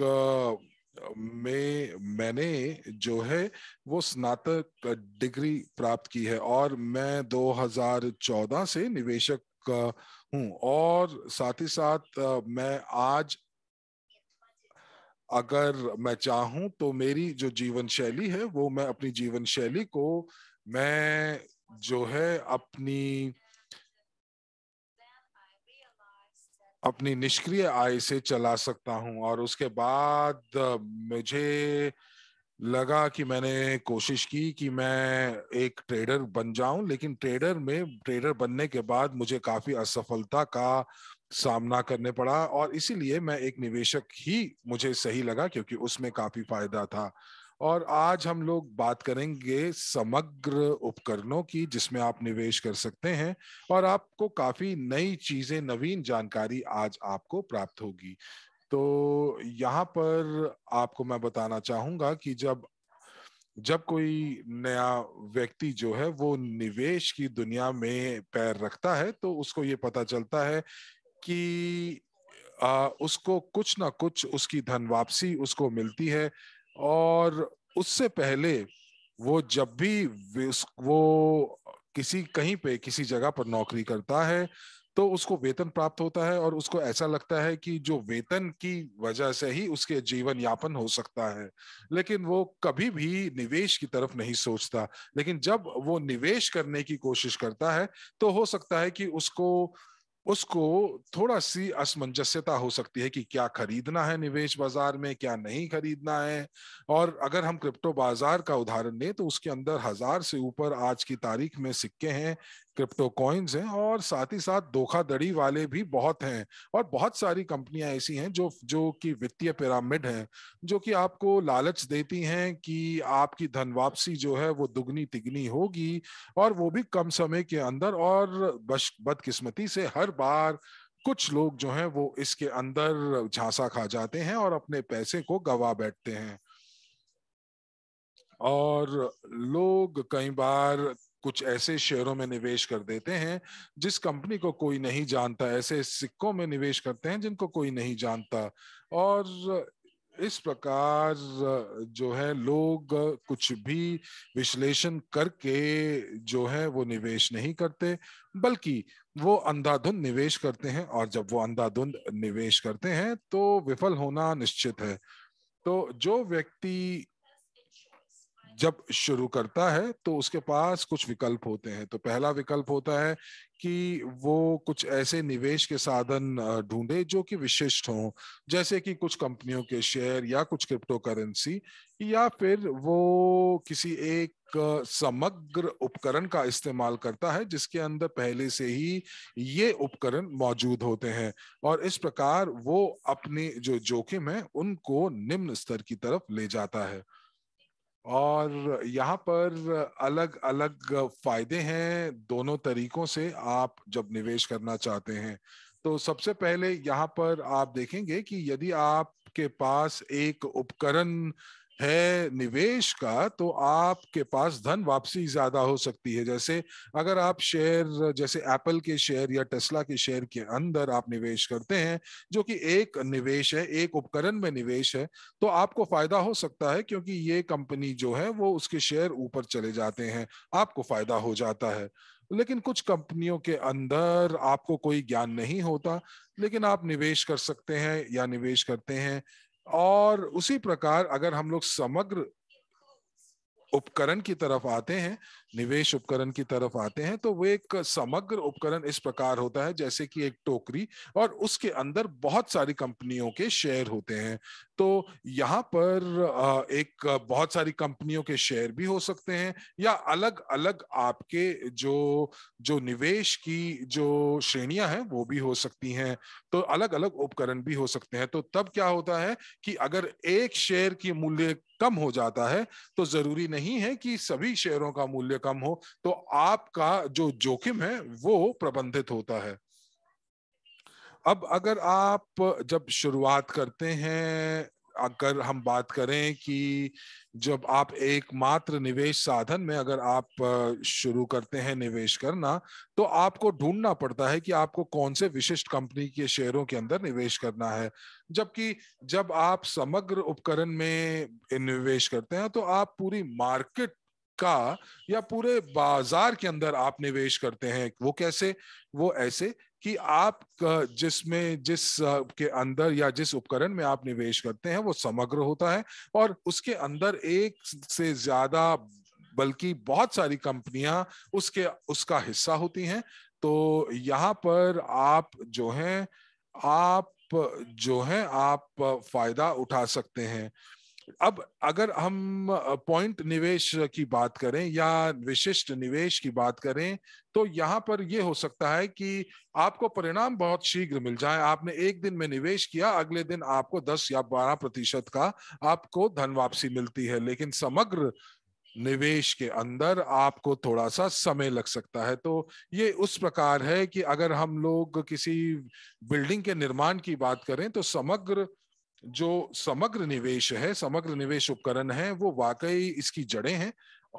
में मैंने जो है वो स्नातक डिग्री प्राप्त की है और मैं 2014 से निवेशक हूं और साथ ही साथ मैं आज अगर मैं चाहूं तो मेरी जो जीवन शैली है वो मैं अपनी जीवन शैली को मैं जो है अपनी अपनी निष्क्रिय आय से चला सकता हूं और उसके बाद मुझे लगा कि मैंने कोशिश की कि मैं एक ट्रेडर बन जाऊं लेकिन ट्रेडर में ट्रेडर बनने के बाद मुझे काफी असफलता का सामना करने पड़ा और इसीलिए मैं एक निवेशक ही मुझे सही लगा क्योंकि उसमें काफी फायदा था और आज हम लोग बात करेंगे समग्र उपकरणों की जिसमें आप निवेश कर सकते हैं और आपको काफी नई चीजें नवीन जानकारी आज आपको प्राप्त होगी तो यहाँ पर आपको मैं बताना चाहूंगा कि जब जब कोई नया व्यक्ति जो है वो निवेश की दुनिया में पैर रखता है तो उसको ये पता चलता है कि आ, उसको कुछ ना कुछ उसकी धन वापसी उसको मिलती है और उससे पहले वो जब भी वो किसी कहीं पे किसी जगह पर नौकरी करता है तो उसको वेतन प्राप्त होता है और उसको ऐसा लगता है कि जो वेतन की वजह से ही उसके जीवन यापन हो सकता है लेकिन वो कभी भी निवेश की तरफ नहीं सोचता लेकिन जब वो निवेश करने की कोशिश करता है तो हो सकता है कि उसको उसको थोड़ा सी असमंजस्यता हो सकती है कि क्या खरीदना है निवेश बाजार में क्या नहीं खरीदना है और अगर हम क्रिप्टो बाजार का उदाहरण लें तो उसके अंदर हजार से ऊपर आज की तारीख में सिक्के हैं क्रिप्टो कॉइन्स हैं और साथ ही साथ धोखाधड़ी वाले भी बहुत हैं और बहुत सारी कंपनियां ऐसी हैं जो जो कि वित्तीय पिरामिड हैं जो कि आपको लालच देती हैं कि आपकी धन वापसी जो है वो दुगनी तिगनी होगी और वो भी कम समय के अंदर और बश बदकिस्मती से हर बार कुछ लोग जो हैं वो इसके अंदर झांसा खा जाते हैं और अपने पैसे को गवा बैठते हैं और लोग कई बार कुछ ऐसे शेयरों में निवेश कर देते हैं जिस कंपनी को कोई नहीं जानता ऐसे सिक्कों में निवेश करते हैं जिनको कोई नहीं जानता और इस प्रकार जो है लोग कुछ भी विश्लेषण करके जो है वो निवेश नहीं करते बल्कि वो अंधाधुंध निवेश करते हैं और जब वो अंधाधुंध निवेश करते हैं तो विफल होना निश्चित है तो जो व्यक्ति जब शुरू करता है तो उसके पास कुछ विकल्प होते हैं तो पहला विकल्प होता है कि वो कुछ ऐसे निवेश के साधन ढूंढे जो कि विशिष्ट हों जैसे कि कुछ कंपनियों के शेयर या कुछ क्रिप्टो करेंसी या फिर वो किसी एक समग्र उपकरण का इस्तेमाल करता है जिसके अंदर पहले से ही ये उपकरण मौजूद होते हैं और इस प्रकार वो अपने जो जोखिम है उनको निम्न स्तर की तरफ ले जाता है और यहाँ पर अलग अलग फायदे हैं दोनों तरीकों से आप जब निवेश करना चाहते हैं तो सबसे पहले यहाँ पर आप देखेंगे कि यदि आपके पास एक उपकरण है निवेश का तो आपके पास धन वापसी ज्यादा हो सकती है जैसे अगर आप शेयर जैसे एप्पल के शेयर या टेस्ला के शेयर के अंदर आप निवेश करते हैं जो कि एक निवेश है एक उपकरण में निवेश है तो आपको फायदा हो सकता है क्योंकि ये कंपनी जो है वो उसके शेयर ऊपर चले जाते हैं आपको फायदा हो जाता है लेकिन कुछ कंपनियों के अंदर आपको कोई ज्ञान नहीं होता लेकिन आप निवेश कर सकते हैं या निवेश करते हैं और उसी प्रकार अगर हम लोग समग्र उपकरण की तरफ आते हैं निवेश उपकरण की तरफ आते हैं तो वो एक समग्र उपकरण इस प्रकार होता है जैसे कि एक टोकरी और उसके अंदर बहुत सारी कंपनियों के शेयर होते हैं तो यहाँ पर एक बहुत सारी कंपनियों के शेयर भी हो सकते हैं या अलग अलग आपके जो जो निवेश की जो श्रेणियां हैं वो भी हो सकती हैं तो अलग अलग उपकरण भी हो सकते हैं तो तब क्या होता है कि अगर एक शेयर की मूल्य कम हो जाता है तो जरूरी नहीं है कि सभी शेयरों का मूल्य कम हो तो आपका जो जोखिम है वो प्रबंधित होता है अब अगर आप जब शुरुआत करते हैं अगर हम बात करें कि जब आप एकमात्र निवेश साधन में अगर आप शुरू करते हैं निवेश करना तो आपको ढूंढना पड़ता है कि आपको कौन से विशिष्ट कंपनी के शेयरों के अंदर निवेश करना है जबकि जब आप समग्र उपकरण में निवेश करते हैं तो आप पूरी मार्केट का या पूरे बाजार के अंदर आप निवेश करते हैं वो कैसे वो ऐसे कि आप जिसमें जिस के अंदर या जिस उपकरण में आप निवेश करते हैं वो समग्र होता है और उसके अंदर एक से ज्यादा बल्कि बहुत सारी कंपनियां उसके उसका हिस्सा होती हैं तो यहाँ पर आप जो हैं आप जो हैं आप फायदा उठा सकते हैं अब अगर हम पॉइंट निवेश की बात करें या विशिष्ट निवेश की बात करें तो यहाँ पर यह हो सकता है कि आपको परिणाम बहुत शीघ्र मिल जाए आपने एक दिन में निवेश किया अगले दिन आपको 10 या 12 प्रतिशत का आपको धन वापसी मिलती है लेकिन समग्र निवेश के अंदर आपको थोड़ा सा समय लग सकता है तो ये उस प्रकार है कि अगर हम लोग किसी बिल्डिंग के निर्माण की बात करें तो समग्र जो समग्र निवेश है समग्र निवेश उपकरण है वो वाकई इसकी जड़ें हैं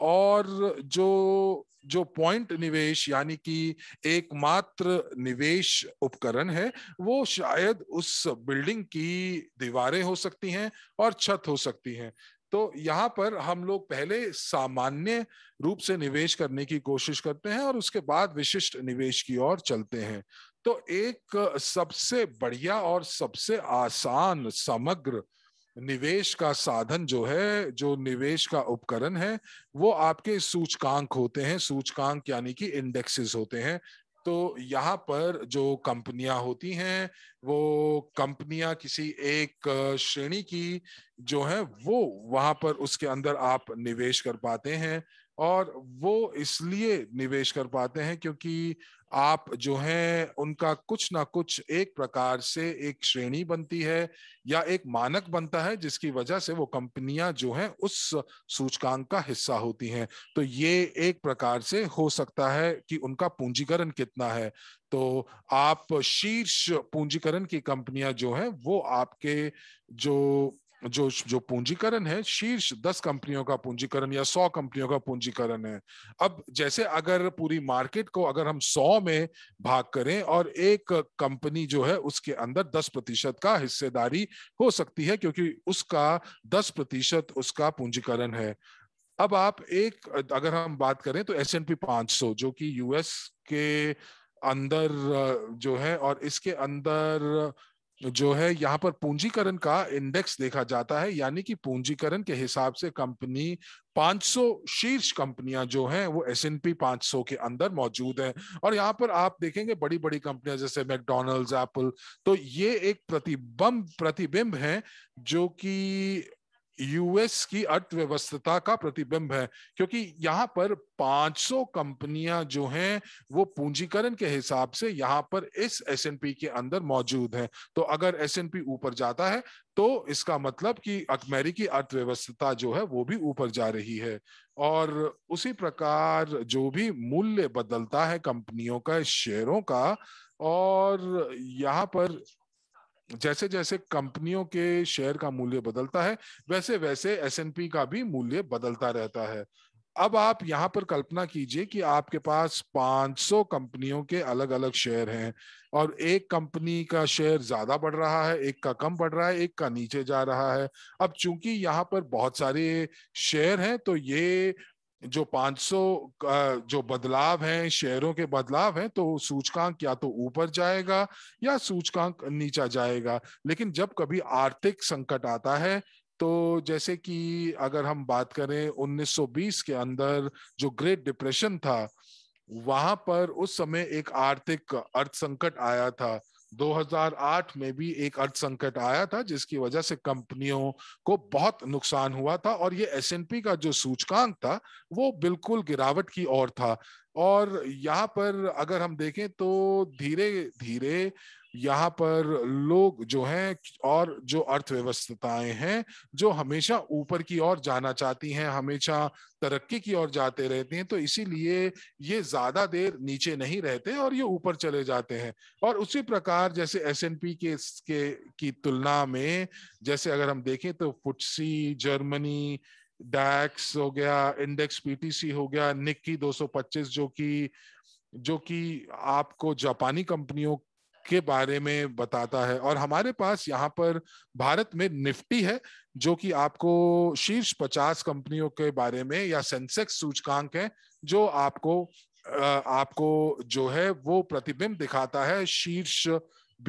और जो जो पॉइंट निवेश यानी कि एकमात्र निवेश उपकरण है वो शायद उस बिल्डिंग की दीवारें हो सकती हैं और छत हो सकती हैं तो यहाँ पर हम लोग पहले सामान्य रूप से निवेश करने की कोशिश करते हैं और उसके बाद विशिष्ट निवेश की ओर चलते हैं तो एक सबसे बढ़िया और सबसे आसान समग्र निवेश का साधन जो है जो निवेश का उपकरण है वो आपके सूचकांक होते हैं सूचकांक यानी कि इंडेक्सेस होते हैं तो यहाँ पर जो कंपनियां होती हैं वो कंपनियां किसी एक श्रेणी की जो है वो वहां पर उसके अंदर आप निवेश कर पाते हैं और वो इसलिए निवेश कर पाते हैं क्योंकि आप जो हैं उनका कुछ ना कुछ एक प्रकार से एक श्रेणी बनती है या एक मानक बनता है जिसकी वजह से वो कंपनियां जो हैं उस सूचकांक का हिस्सा होती हैं तो ये एक प्रकार से हो सकता है कि उनका पूंजीकरण कितना है तो आप शीर्ष पूंजीकरण की कंपनियां जो हैं वो आपके जो जो जो पूंजीकरण है शीर्ष दस कंपनियों का पूंजीकरण या सौ कंपनियों का पूंजीकरण है अब जैसे अगर पूरी मार्केट को अगर हम सौ में भाग करें और एक कंपनी जो है उसके अंदर दस प्रतिशत का हिस्सेदारी हो सकती है क्योंकि उसका दस प्रतिशत उसका पूंजीकरण है अब आप एक अगर हम बात करें तो एस एन पी पांच सौ जो कि यूएस के अंदर जो है और इसके अंदर जो है यहाँ पर पूंजीकरण का इंडेक्स देखा जाता है यानी कि पूंजीकरण के हिसाब से कंपनी 500 शीर्ष कंपनियां जो हैं वो एस एन पी पांच के अंदर मौजूद हैं और यहाँ पर आप देखेंगे बड़ी बड़ी कंपनियां जैसे मैकडोनल्ड एप्पल तो ये एक प्रतिबंब प्रतिबिंब है जो कि यूएस की अर्थव्यवस्था का प्रतिबिंब है क्योंकि यहाँ पर 500 कंपनियां जो हैं वो पूंजीकरण के हिसाब से यहाँ पर इस एस के अंदर मौजूद है तो अगर एस ऊपर जाता है तो इसका मतलब कि अमेरिकी अर्थव्यवस्था जो है वो भी ऊपर जा रही है और उसी प्रकार जो भी मूल्य बदलता है कंपनियों का शेयरों का और यहाँ पर जैसे जैसे कंपनियों के शेयर का मूल्य बदलता है वैसे वैसे एस का भी मूल्य बदलता रहता है अब आप यहाँ पर कल्पना कीजिए कि आपके पास 500 कंपनियों के अलग अलग शेयर हैं और एक कंपनी का शेयर ज्यादा बढ़ रहा है एक का कम बढ़ रहा है एक का नीचे जा रहा है अब चूंकि यहाँ पर बहुत सारे शेयर हैं तो ये जो 500 जो बदलाव हैं शेयरों के बदलाव हैं तो सूचकांक या तो ऊपर जाएगा या सूचकांक नीचा जाएगा लेकिन जब कभी आर्थिक संकट आता है तो जैसे कि अगर हम बात करें 1920 के अंदर जो ग्रेट डिप्रेशन था वहां पर उस समय एक आर्थिक अर्थ संकट आया था 2008 में भी एक अर्थ संकट आया था जिसकी वजह से कंपनियों को बहुत नुकसान हुआ था और ये एस का जो सूचकांक था वो बिल्कुल गिरावट की ओर था और यहाँ पर अगर हम देखें तो धीरे धीरे यहाँ पर लोग जो हैं और जो अर्थव्यवस्थाएं हैं जो हमेशा ऊपर की ओर जाना चाहती हैं हमेशा तरक्की की ओर जाते रहते हैं तो इसीलिए ये ज्यादा देर नीचे नहीं रहते और ये ऊपर चले जाते हैं और उसी प्रकार जैसे एस एन पी के, के की तुलना में जैसे अगर हम देखें तो फुटसी जर्मनी डैक्स हो गया इंडेक्स पीटीसी हो गया निक्की 225 जो कि जो कि आपको जापानी कंपनियों के बारे में बताता है और हमारे पास यहाँ पर भारत में निफ्टी है जो कि आपको शीर्ष पचास कंपनियों के बारे में या सेंसेक्स सूचकांक है जो आपको आपको जो है वो प्रतिबिंब दिखाता है शीर्ष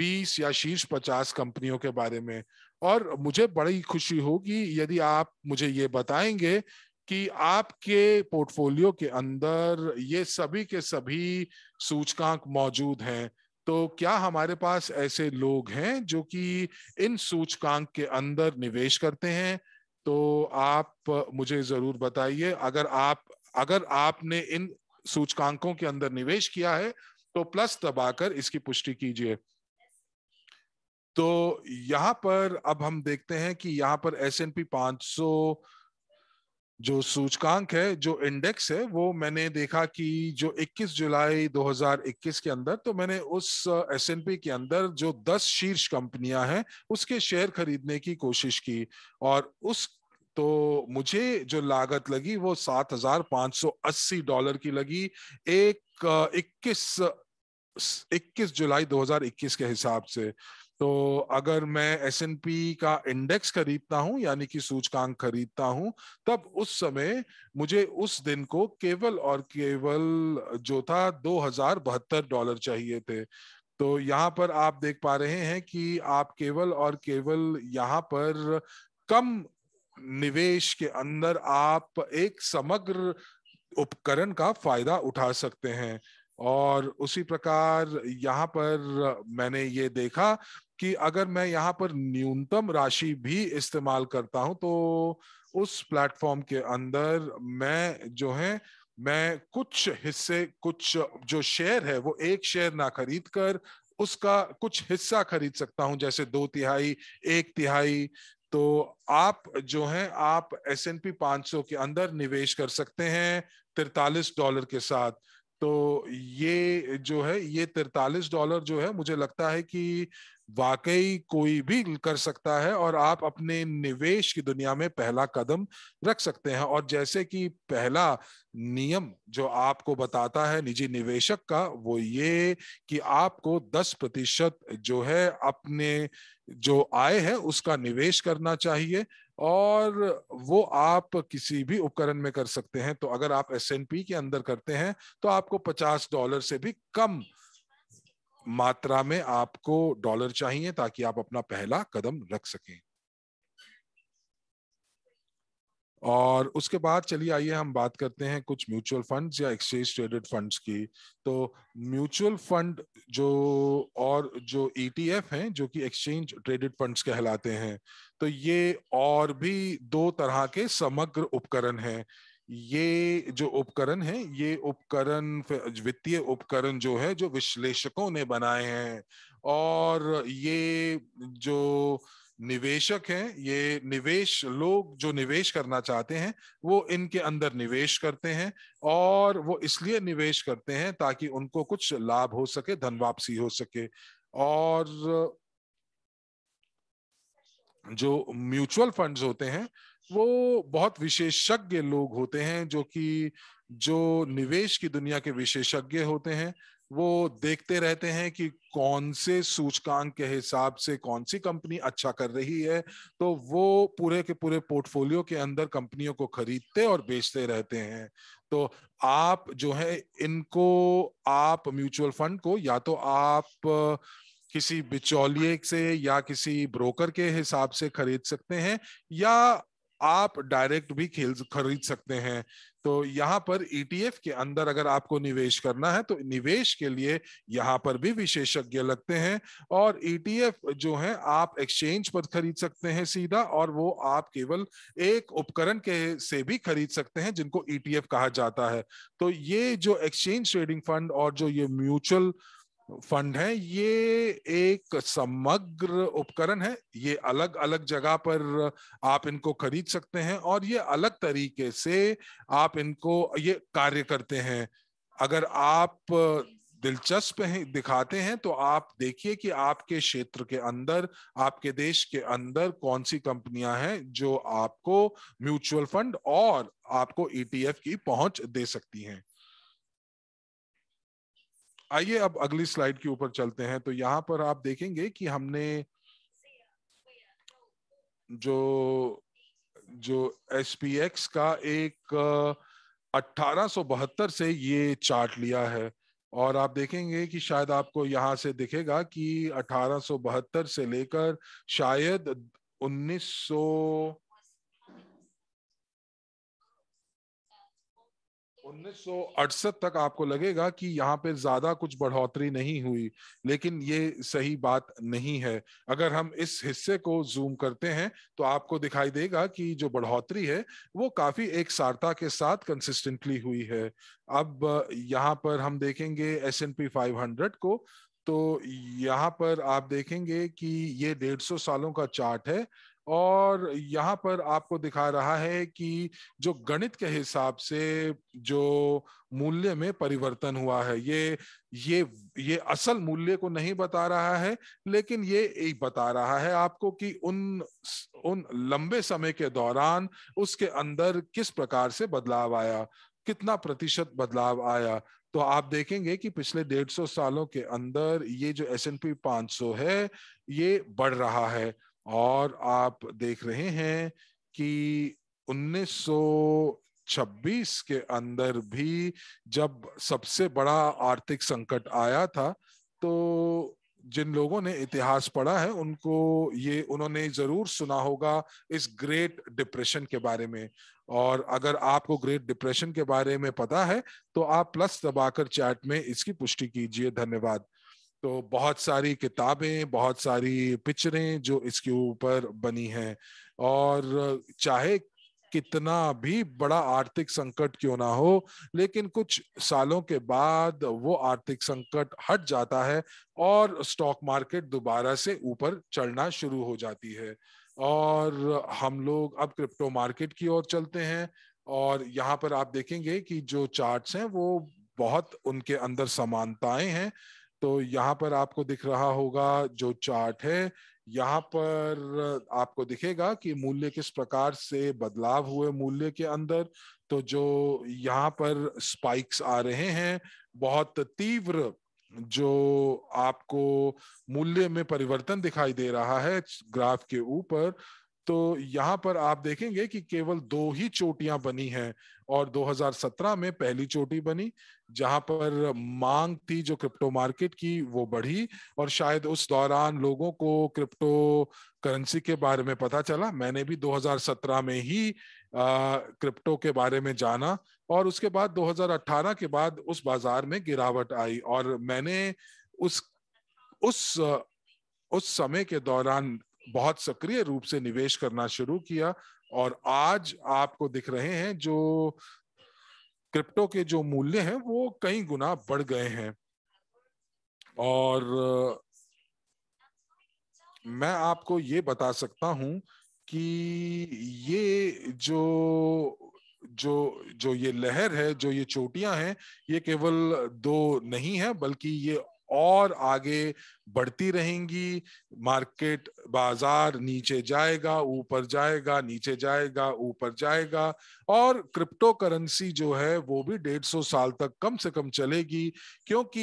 बीस या शीर्ष पचास कंपनियों के बारे में और मुझे बड़ी खुशी होगी यदि आप मुझे ये बताएंगे कि आपके पोर्टफोलियो के अंदर ये सभी के सभी सूचकांक मौजूद हैं तो क्या हमारे पास ऐसे लोग हैं जो कि इन सूचकांक के अंदर निवेश करते हैं तो आप मुझे जरूर बताइए अगर आप अगर आपने इन सूचकांकों के अंदर निवेश किया है तो प्लस दबाकर इसकी पुष्टि कीजिए तो यहां पर अब हम देखते हैं कि यहां पर एस एन पी पांच सौ जो सूचकांक है जो इंडेक्स है वो मैंने देखा कि जो 21 जुलाई 2021 के अंदर तो मैंने उस एस के अंदर जो 10 शीर्ष कंपनियां हैं उसके शेयर खरीदने की कोशिश की और उस तो मुझे जो लागत लगी वो 7,580 डॉलर की लगी एक 21 21 जुलाई 2021 के हिसाब से तो अगर मैं एस एन पी का इंडेक्स खरीदता हूं यानी कि सूचकांक खरीदता हूं तब उस समय मुझे उस दिन को केवल और केवल जो था दो हजार बहत्तर डॉलर चाहिए थे तो यहाँ पर आप देख पा रहे हैं कि आप केवल और केवल यहाँ पर कम निवेश के अंदर आप एक समग्र उपकरण का फायदा उठा सकते हैं और उसी प्रकार यहाँ पर मैंने ये देखा कि अगर मैं यहाँ पर न्यूनतम राशि भी इस्तेमाल करता हूँ तो उस प्लेटफॉर्म के अंदर मैं जो है मैं कुछ हिस्से कुछ जो शेयर है वो एक शेयर ना खरीद कर उसका कुछ हिस्सा खरीद सकता हूं जैसे दो तिहाई एक तिहाई तो आप जो है आप एस एन पी पांच सौ के अंदर निवेश कर सकते हैं तिरतालीस डॉलर के साथ तो ये जो है ये तिरतालीस डॉलर जो है मुझे लगता है कि वाकई कोई भी कर सकता है और आप अपने निवेश की दुनिया में पहला कदम रख सकते हैं और जैसे कि पहला नियम जो आपको बताता है निजी निवेशक का वो ये कि आपको 10 प्रतिशत जो है अपने जो आय है उसका निवेश करना चाहिए और वो आप किसी भी उपकरण में कर सकते हैं तो अगर आप एस के अंदर करते हैं तो आपको 50 डॉलर से भी कम मात्रा में आपको डॉलर चाहिए ताकि आप अपना पहला कदम रख सकें और उसके बाद चलिए आइए हम बात करते हैं कुछ म्यूचुअल फंड्स या एक्सचेंज ट्रेडेड फंड्स की तो म्यूचुअल फंड जो और जो ईटीएफ e हैं जो कि एक्सचेंज ट्रेडेड फंड्स कहलाते हैं तो ये और भी दो तरह के समग्र उपकरण हैं ये जो उपकरण है ये उपकरण वित्तीय उपकरण जो है जो विश्लेषकों ने बनाए हैं और ये जो निवेशक हैं ये निवेश लोग जो निवेश करना चाहते हैं वो इनके अंदर निवेश करते हैं और वो इसलिए निवेश करते हैं ताकि उनको कुछ लाभ हो सके धन वापसी हो सके और जो म्यूचुअल फंड्स होते हैं वो बहुत विशेषज्ञ लोग होते हैं जो कि जो निवेश की दुनिया के विशेषज्ञ होते हैं वो देखते रहते हैं कि कौन से सूचकांक के हिसाब से कौन सी कंपनी अच्छा कर रही है तो वो पूरे के पूरे पोर्टफोलियो के अंदर कंपनियों को खरीदते और बेचते रहते हैं तो आप जो है इनको आप म्यूचुअल फंड को या तो आप किसी बिचौलिए से या किसी ब्रोकर के हिसाब से खरीद सकते हैं या आप डायरेक्ट भी खेल खरीद सकते हैं तो यहाँ पर ईटीएफ e के अंदर अगर आपको निवेश करना है तो निवेश के लिए यहाँ पर भी विशेषज्ञ लगते हैं और ईटीएफ e जो है आप एक्सचेंज पर खरीद सकते हैं सीधा और वो आप केवल एक उपकरण के से भी खरीद सकते हैं जिनको ईटीएफ e कहा जाता है तो ये जो एक्सचेंज ट्रेडिंग फंड और जो ये म्यूचुअल फंड है ये एक समग्र उपकरण है ये अलग अलग जगह पर आप इनको खरीद सकते हैं और ये अलग तरीके से आप इनको ये कार्य करते हैं अगर आप दिलचस्प है दिखाते हैं तो आप देखिए कि आपके क्षेत्र के अंदर आपके देश के अंदर कौन सी कंपनियां हैं जो आपको म्यूचुअल फंड और आपको ईटीएफ e की पहुंच दे सकती हैं आइए अब अगली स्लाइड के ऊपर चलते हैं तो यहाँ पर आप देखेंगे कि हमने जो जो एस का एक अट्ठारह से ये चार्ट लिया है और आप देखेंगे कि शायद आपको यहाँ से दिखेगा कि अठारह से लेकर शायद 1900 उन्नीस तक आपको लगेगा कि यहाँ पे ज्यादा कुछ बढ़ोतरी नहीं हुई लेकिन ये सही बात नहीं है अगर हम इस हिस्से को जूम करते हैं तो आपको दिखाई देगा कि जो बढ़ोतरी है वो काफी एक सारता के साथ कंसिस्टेंटली हुई है अब यहाँ पर हम देखेंगे S and P five hundred को तो यहाँ पर आप देखेंगे कि ये डेढ़ सौ सालों का चार्ट है और यहाँ पर आपको दिखा रहा है कि जो गणित के हिसाब से जो मूल्य में परिवर्तन हुआ है ये ये ये असल मूल्य को नहीं बता रहा है लेकिन ये एक बता रहा है आपको कि उन उन लंबे समय के दौरान उसके अंदर किस प्रकार से बदलाव आया कितना प्रतिशत बदलाव आया तो आप देखेंगे कि पिछले डेढ़ सौ सालों के अंदर ये जो एस एन पी पांच सौ है ये बढ़ रहा है और आप देख रहे हैं कि 1926 के अंदर भी जब सबसे बड़ा आर्थिक संकट आया था तो जिन लोगों ने इतिहास पढ़ा है उनको ये उन्होंने जरूर सुना होगा इस ग्रेट डिप्रेशन के बारे में और अगर आपको ग्रेट डिप्रेशन के बारे में पता है तो आप प्लस दबाकर चैट में इसकी पुष्टि कीजिए धन्यवाद तो बहुत सारी किताबें बहुत सारी पिक्चरें जो इसके ऊपर बनी हैं और चाहे कितना भी बड़ा आर्थिक संकट क्यों ना हो लेकिन कुछ सालों के बाद वो आर्थिक संकट हट जाता है और स्टॉक मार्केट दोबारा से ऊपर चढ़ना शुरू हो जाती है और हम लोग अब क्रिप्टो मार्केट की ओर चलते हैं और यहाँ पर आप देखेंगे कि जो चार्ट्स हैं वो बहुत उनके अंदर समानताएं हैं तो यहाँ पर आपको दिख रहा होगा जो चार्ट है यहाँ पर आपको दिखेगा कि मूल्य किस प्रकार से बदलाव हुए मूल्य के अंदर तो जो यहाँ पर स्पाइक्स आ रहे हैं बहुत तीव्र जो आपको मूल्य में परिवर्तन दिखाई दे रहा है ग्राफ के ऊपर तो यहाँ पर आप देखेंगे कि केवल दो ही चोटियां बनी हैं और 2017 में पहली चोटी बनी जहां पर मांग थी जो क्रिप्टो मार्केट की वो बढ़ी और शायद उस दौरान लोगों को क्रिप्टो करेंसी के बारे में पता चला मैंने भी 2017 में ही आ, क्रिप्टो के बारे में जाना और उसके बाद 2018 के बाद उस बाजार में गिरावट आई और मैंने उस उस उस समय के दौरान बहुत सक्रिय रूप से निवेश करना शुरू किया और आज आपको दिख रहे हैं जो क्रिप्टो के जो मूल्य हैं वो कई गुना बढ़ गए हैं और मैं आपको ये बता सकता हूं कि ये जो जो जो ये लहर है जो ये चोटियां हैं ये केवल दो नहीं है बल्कि ये और आगे बढ़ती रहेंगी मार्केट बाजार नीचे जाएगा ऊपर जाएगा नीचे जाएगा ऊपर जाएगा और क्रिप्टो करेंसी जो है वो भी डेढ़ सौ साल तक कम से कम चलेगी क्योंकि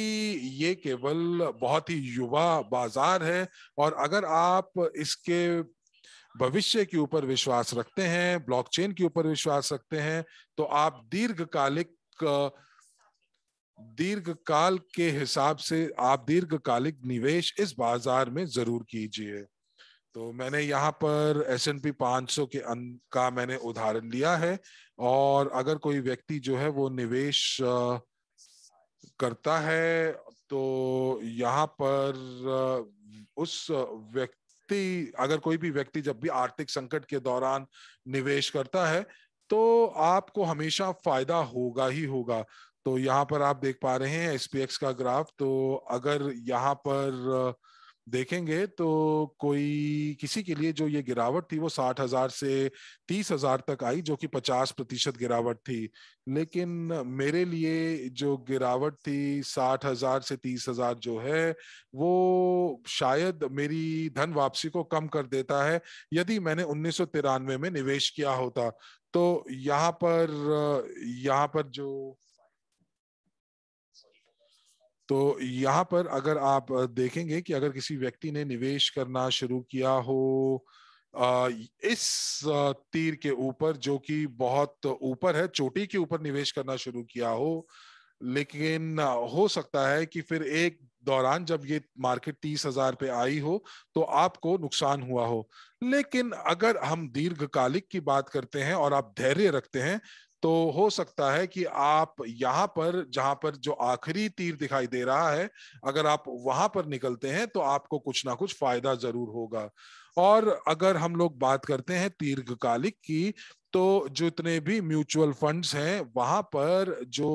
ये केवल बहुत ही युवा बाजार है और अगर आप इसके भविष्य के ऊपर विश्वास रखते हैं ब्लॉकचेन के ऊपर विश्वास रखते हैं तो आप दीर्घकालिक दीर्घ काल के हिसाब से आप दीर्घकालिक निवेश इस बाजार में जरूर कीजिए तो मैंने यहाँ पर एस एन पी पांच सौ के अन अं-, का मैंने उदाहरण लिया है और अगर कोई व्यक्ति जो है वो निवेश करता है तो यहाँ पर उस व्यक्ति अगर कोई भी व्यक्ति जब भी आर्थिक संकट के दौरान निवेश करता है तो आपको हमेशा फायदा होगा ही होगा तो यहाँ पर आप देख पा रहे हैं एस का ग्राफ तो अगर यहाँ पर देखेंगे तो कोई किसी के लिए जो ये गिरावट थी वो साठ हजार से तीस हजार तक आई जो कि पचास प्रतिशत गिरावट थी लेकिन मेरे लिए जो गिरावट थी साठ हजार से तीस हजार जो है वो शायद मेरी धन वापसी को कम कर देता है यदि मैंने उन्नीस में निवेश किया होता तो यहाँ पर यहाँ पर जो तो यहाँ पर अगर आप देखेंगे कि अगर किसी व्यक्ति ने निवेश करना शुरू किया हो इस तीर के ऊपर जो कि बहुत ऊपर है चोटी के ऊपर निवेश करना शुरू किया हो लेकिन हो सकता है कि फिर एक दौरान जब ये मार्केट तीस हजार पे आई हो तो आपको नुकसान हुआ हो लेकिन अगर हम दीर्घकालिक की बात करते हैं और आप धैर्य रखते हैं तो हो सकता है कि आप यहाँ पर जहां पर जो आखिरी तीर दिखाई दे रहा है अगर आप वहां पर निकलते हैं तो आपको कुछ ना कुछ फायदा जरूर होगा और अगर हम लोग बात करते हैं दीर्घकालिक की तो जितने भी म्यूचुअल फंड्स हैं वहां पर जो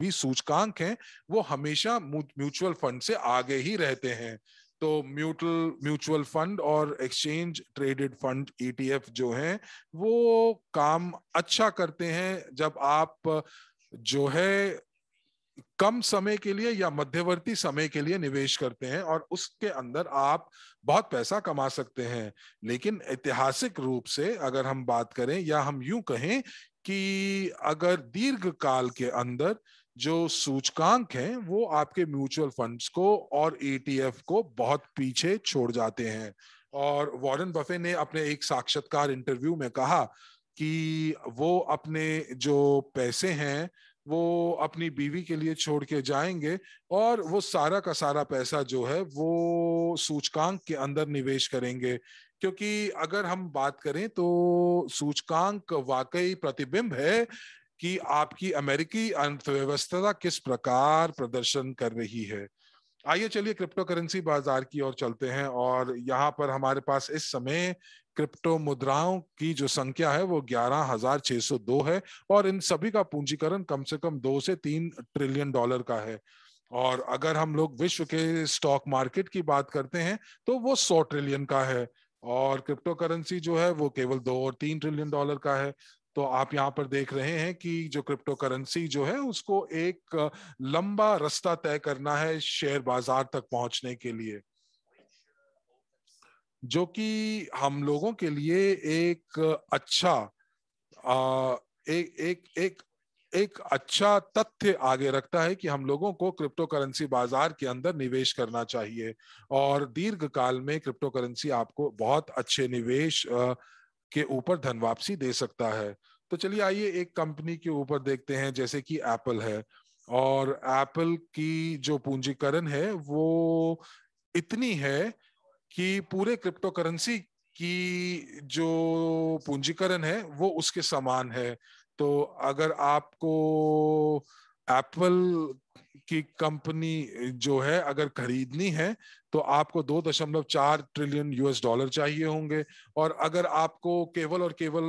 भी सूचकांक हैं वो हमेशा म्यूचुअल फंड से आगे ही रहते हैं तो म्यूटल म्यूचुअल फंड और exchange traded fund ETF e जो हैं वो काम अच्छा करते हैं जब आप जो है कम समय के लिए या मध्यवर्ती समय के लिए निवेश करते हैं और उसके अंदर आप बहुत पैसा कमा सकते हैं लेकिन ऐतिहासिक रूप से अगर हम बात करें या हम यूं कहें कि अगर दीर्घ काल के अंदर जो सूचकांक हैं वो आपके म्यूचुअल फंड्स को और एटीएफ e को बहुत पीछे छोड़ जाते हैं और वॉरेन बफे ने अपने एक साक्षात्कार इंटरव्यू में कहा कि वो अपने जो पैसे हैं वो अपनी बीवी के लिए छोड़ के जाएंगे और वो सारा का सारा पैसा जो है वो सूचकांक के अंदर निवेश करेंगे क्योंकि अगर हम बात करें तो सूचकांक वाकई प्रतिबिंब है कि आपकी अमेरिकी अर्थव्यवस्था किस प्रकार प्रदर्शन कर रही है आइए चलिए क्रिप्टो करेंसी बाजार की ओर चलते हैं और यहाँ पर हमारे पास इस समय क्रिप्टो मुद्राओं की जो संख्या है वो ग्यारह हजार छह सौ दो है और इन सभी का पूंजीकरण कम से कम दो से तीन ट्रिलियन डॉलर का है और अगर हम लोग विश्व के स्टॉक मार्केट की बात करते हैं तो वो सौ ट्रिलियन का है और क्रिप्टो करेंसी जो है वो केवल दो और तीन ट्रिलियन डॉलर का है तो आप यहाँ पर देख रहे हैं कि जो क्रिप्टो करेंसी जो है उसको एक लंबा रास्ता तय करना है शेयर बाजार तक पहुंचने के लिए जो कि हम लोगों के लिए एक अच्छा आ, एक एक एक एक अच्छा तथ्य आगे रखता है कि हम लोगों को क्रिप्टो करेंसी बाजार के अंदर निवेश करना चाहिए और दीर्घ काल में क्रिप्टो करेंसी आपको बहुत अच्छे निवेश आ, के ऊपर धन वापसी दे सकता है तो चलिए आइए एक कंपनी के ऊपर देखते हैं जैसे कि एप्पल है और एप्पल की जो पूंजीकरण है वो इतनी है कि पूरे क्रिप्टो करेंसी की जो पूंजीकरण है वो उसके समान है तो अगर आपको एप्पल की कंपनी जो है अगर खरीदनी है तो आपको दो दशमलव चार ट्रिलियन यूएस डॉलर चाहिए होंगे और अगर आपको केवल और केवल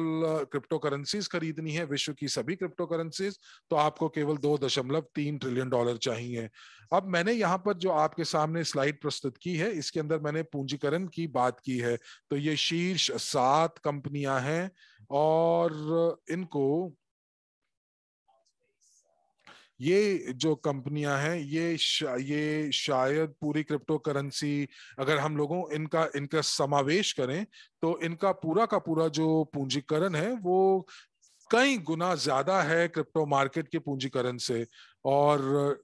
क्रिप्टो करेंसीज खरीदनी है विश्व की सभी क्रिप्टो करेंसीज तो आपको केवल दो दशमलव तीन ट्रिलियन डॉलर चाहिए अब मैंने यहाँ पर जो आपके सामने स्लाइड प्रस्तुत की है इसके अंदर मैंने पूंजीकरण की बात की है तो ये शीर्ष सात कंपनियां हैं और इनको ये जो कंपनियां हैं ये शा, ये शायद पूरी क्रिप्टो करेंसी अगर हम लोगों इनका इनका समावेश करें तो इनका पूरा का पूरा जो पूंजीकरण है वो कई गुना ज्यादा है क्रिप्टो मार्केट के पूंजीकरण से और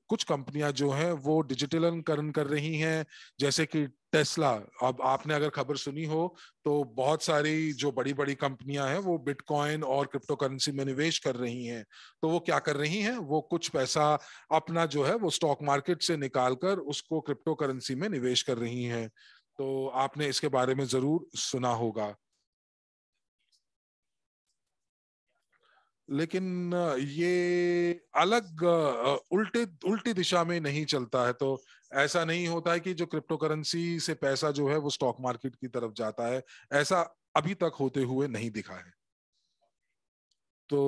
कुछ कंपनियां जो हैं वो डिजिटलकरण कर रही हैं जैसे कि टेस्ला अब आपने अगर खबर सुनी हो तो बहुत सारी जो बड़ी बड़ी कंपनियां हैं वो बिटकॉइन और क्रिप्टो करेंसी में निवेश कर रही हैं तो वो क्या कर रही हैं वो कुछ पैसा अपना जो है वो स्टॉक मार्केट से निकाल कर उसको क्रिप्टो करेंसी में निवेश कर रही हैं तो आपने इसके बारे में जरूर सुना होगा लेकिन ये अलग उल्टे उल्टी दिशा में नहीं चलता है तो ऐसा नहीं होता है कि जो क्रिप्टो करेंसी से पैसा जो है वो स्टॉक मार्केट की तरफ जाता है ऐसा अभी तक होते हुए नहीं दिखा है तो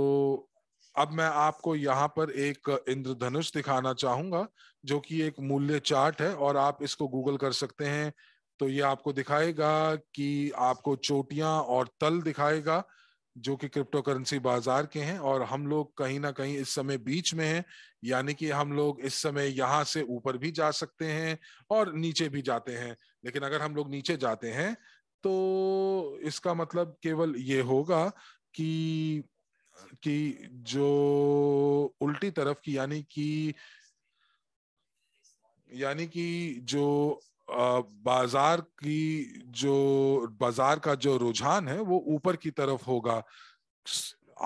अब मैं आपको यहाँ पर एक इंद्रधनुष दिखाना चाहूंगा जो कि एक मूल्य चार्ट है और आप इसको गूगल कर सकते हैं तो ये आपको दिखाएगा कि आपको चोटियां और तल दिखाएगा जो कि क्रिप्टो करेंसी बाजार के हैं और हम लोग कहीं ना कहीं इस समय बीच में हैं यानी कि हम लोग इस समय यहाँ से ऊपर भी जा सकते हैं और नीचे भी जाते हैं लेकिन अगर हम लोग नीचे जाते हैं तो इसका मतलब केवल ये होगा कि कि जो उल्टी तरफ की यानी कि यानी कि जो बाजार की जो बाजार का जो रुझान है वो ऊपर की तरफ होगा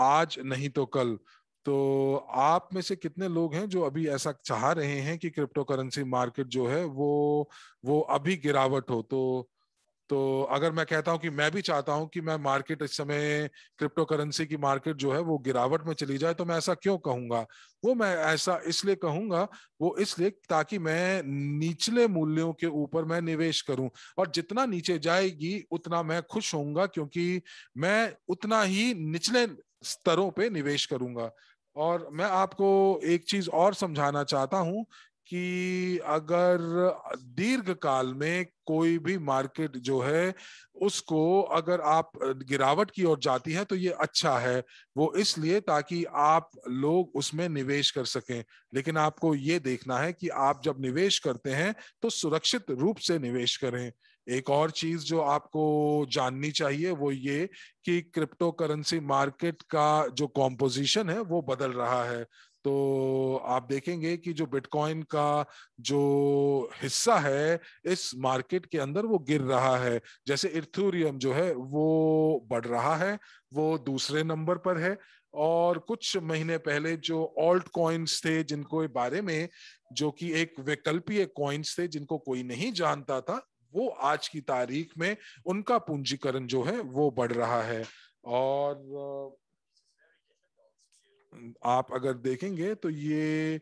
आज नहीं तो कल तो आप में से कितने लोग हैं जो अभी ऐसा चाह रहे हैं कि क्रिप्टो करेंसी मार्केट जो है वो वो अभी गिरावट हो तो तो अगर मैं कहता हूं कि मैं भी चाहता हूं कि मैं मार्केट इस समय क्रिप्टो करेंसी की मार्केट जो है वो गिरावट में चली जाए तो मैं ऐसा क्यों कहूंगा वो मैं ऐसा इसलिए कहूंगा वो इसलिए ताकि मैं निचले मूल्यों के ऊपर मैं निवेश करूं और जितना नीचे जाएगी उतना मैं खुश होऊंगा क्योंकि मैं उतना ही निचले स्तरों पर निवेश करूंगा और मैं आपको एक चीज और समझाना चाहता हूं कि अगर दीर्घ काल में कोई भी मार्केट जो है उसको अगर आप गिरावट की ओर जाती है तो ये अच्छा है वो इसलिए ताकि आप लोग उसमें निवेश कर सकें लेकिन आपको ये देखना है कि आप जब निवेश करते हैं तो सुरक्षित रूप से निवेश करें एक और चीज जो आपको जाननी चाहिए वो ये कि क्रिप्टो करेंसी मार्केट का जो कॉम्पोजिशन है वो बदल रहा है तो आप देखेंगे कि जो बिटकॉइन का जो हिस्सा है इस मार्केट के अंदर वो गिर रहा है जैसे इथोरियम जो है वो बढ़ रहा है वो दूसरे नंबर पर है और कुछ महीने पहले जो ऑल्ट कॉइन्स थे जिनको बारे में जो कि एक वैकल्पीय कॉइन्स थे जिनको कोई नहीं जानता था वो आज की तारीख में उनका पूंजीकरण जो है वो बढ़ रहा है और आप अगर देखेंगे तो ये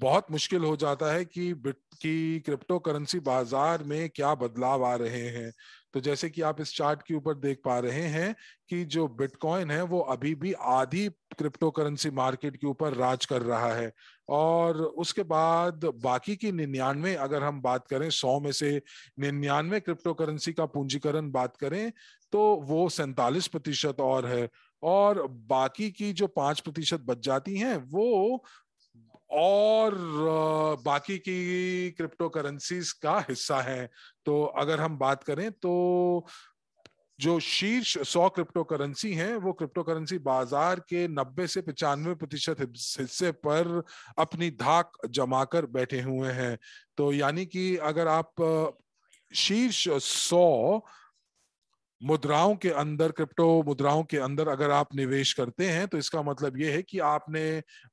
बहुत मुश्किल हो जाता है कि बिट की क्रिप्टो करेंसी बाजार में क्या बदलाव आ रहे हैं तो जैसे कि आप इस चार्ट के ऊपर देख पा रहे हैं कि जो बिटकॉइन है वो अभी भी आधी क्रिप्टो करेंसी मार्केट के ऊपर राज कर रहा है और उसके बाद बाकी की निन्यानवे अगर हम बात करें सौ में से निन्यानवे क्रिप्टो करेंसी का पूंजीकरण बात करें तो वो सैतालीस प्रतिशत और है और बाकी की जो पांच प्रतिशत बच जाती हैं वो और बाकी की क्रिप्टो करेंसीज का हिस्सा है तो अगर हम बात करें तो जो शीर्ष सौ क्रिप्टो करेंसी हैं वो क्रिप्टो करेंसी बाजार के नब्बे से पिचानवे प्रतिशत हिस्से पर अपनी धाक जमा कर बैठे हुए हैं तो यानी कि अगर आप शीर्ष सौ मुद्राओं के अंदर क्रिप्टो मुद्राओं के अंदर अगर आप निवेश करते हैं तो इसका मतलब यह है कि आपने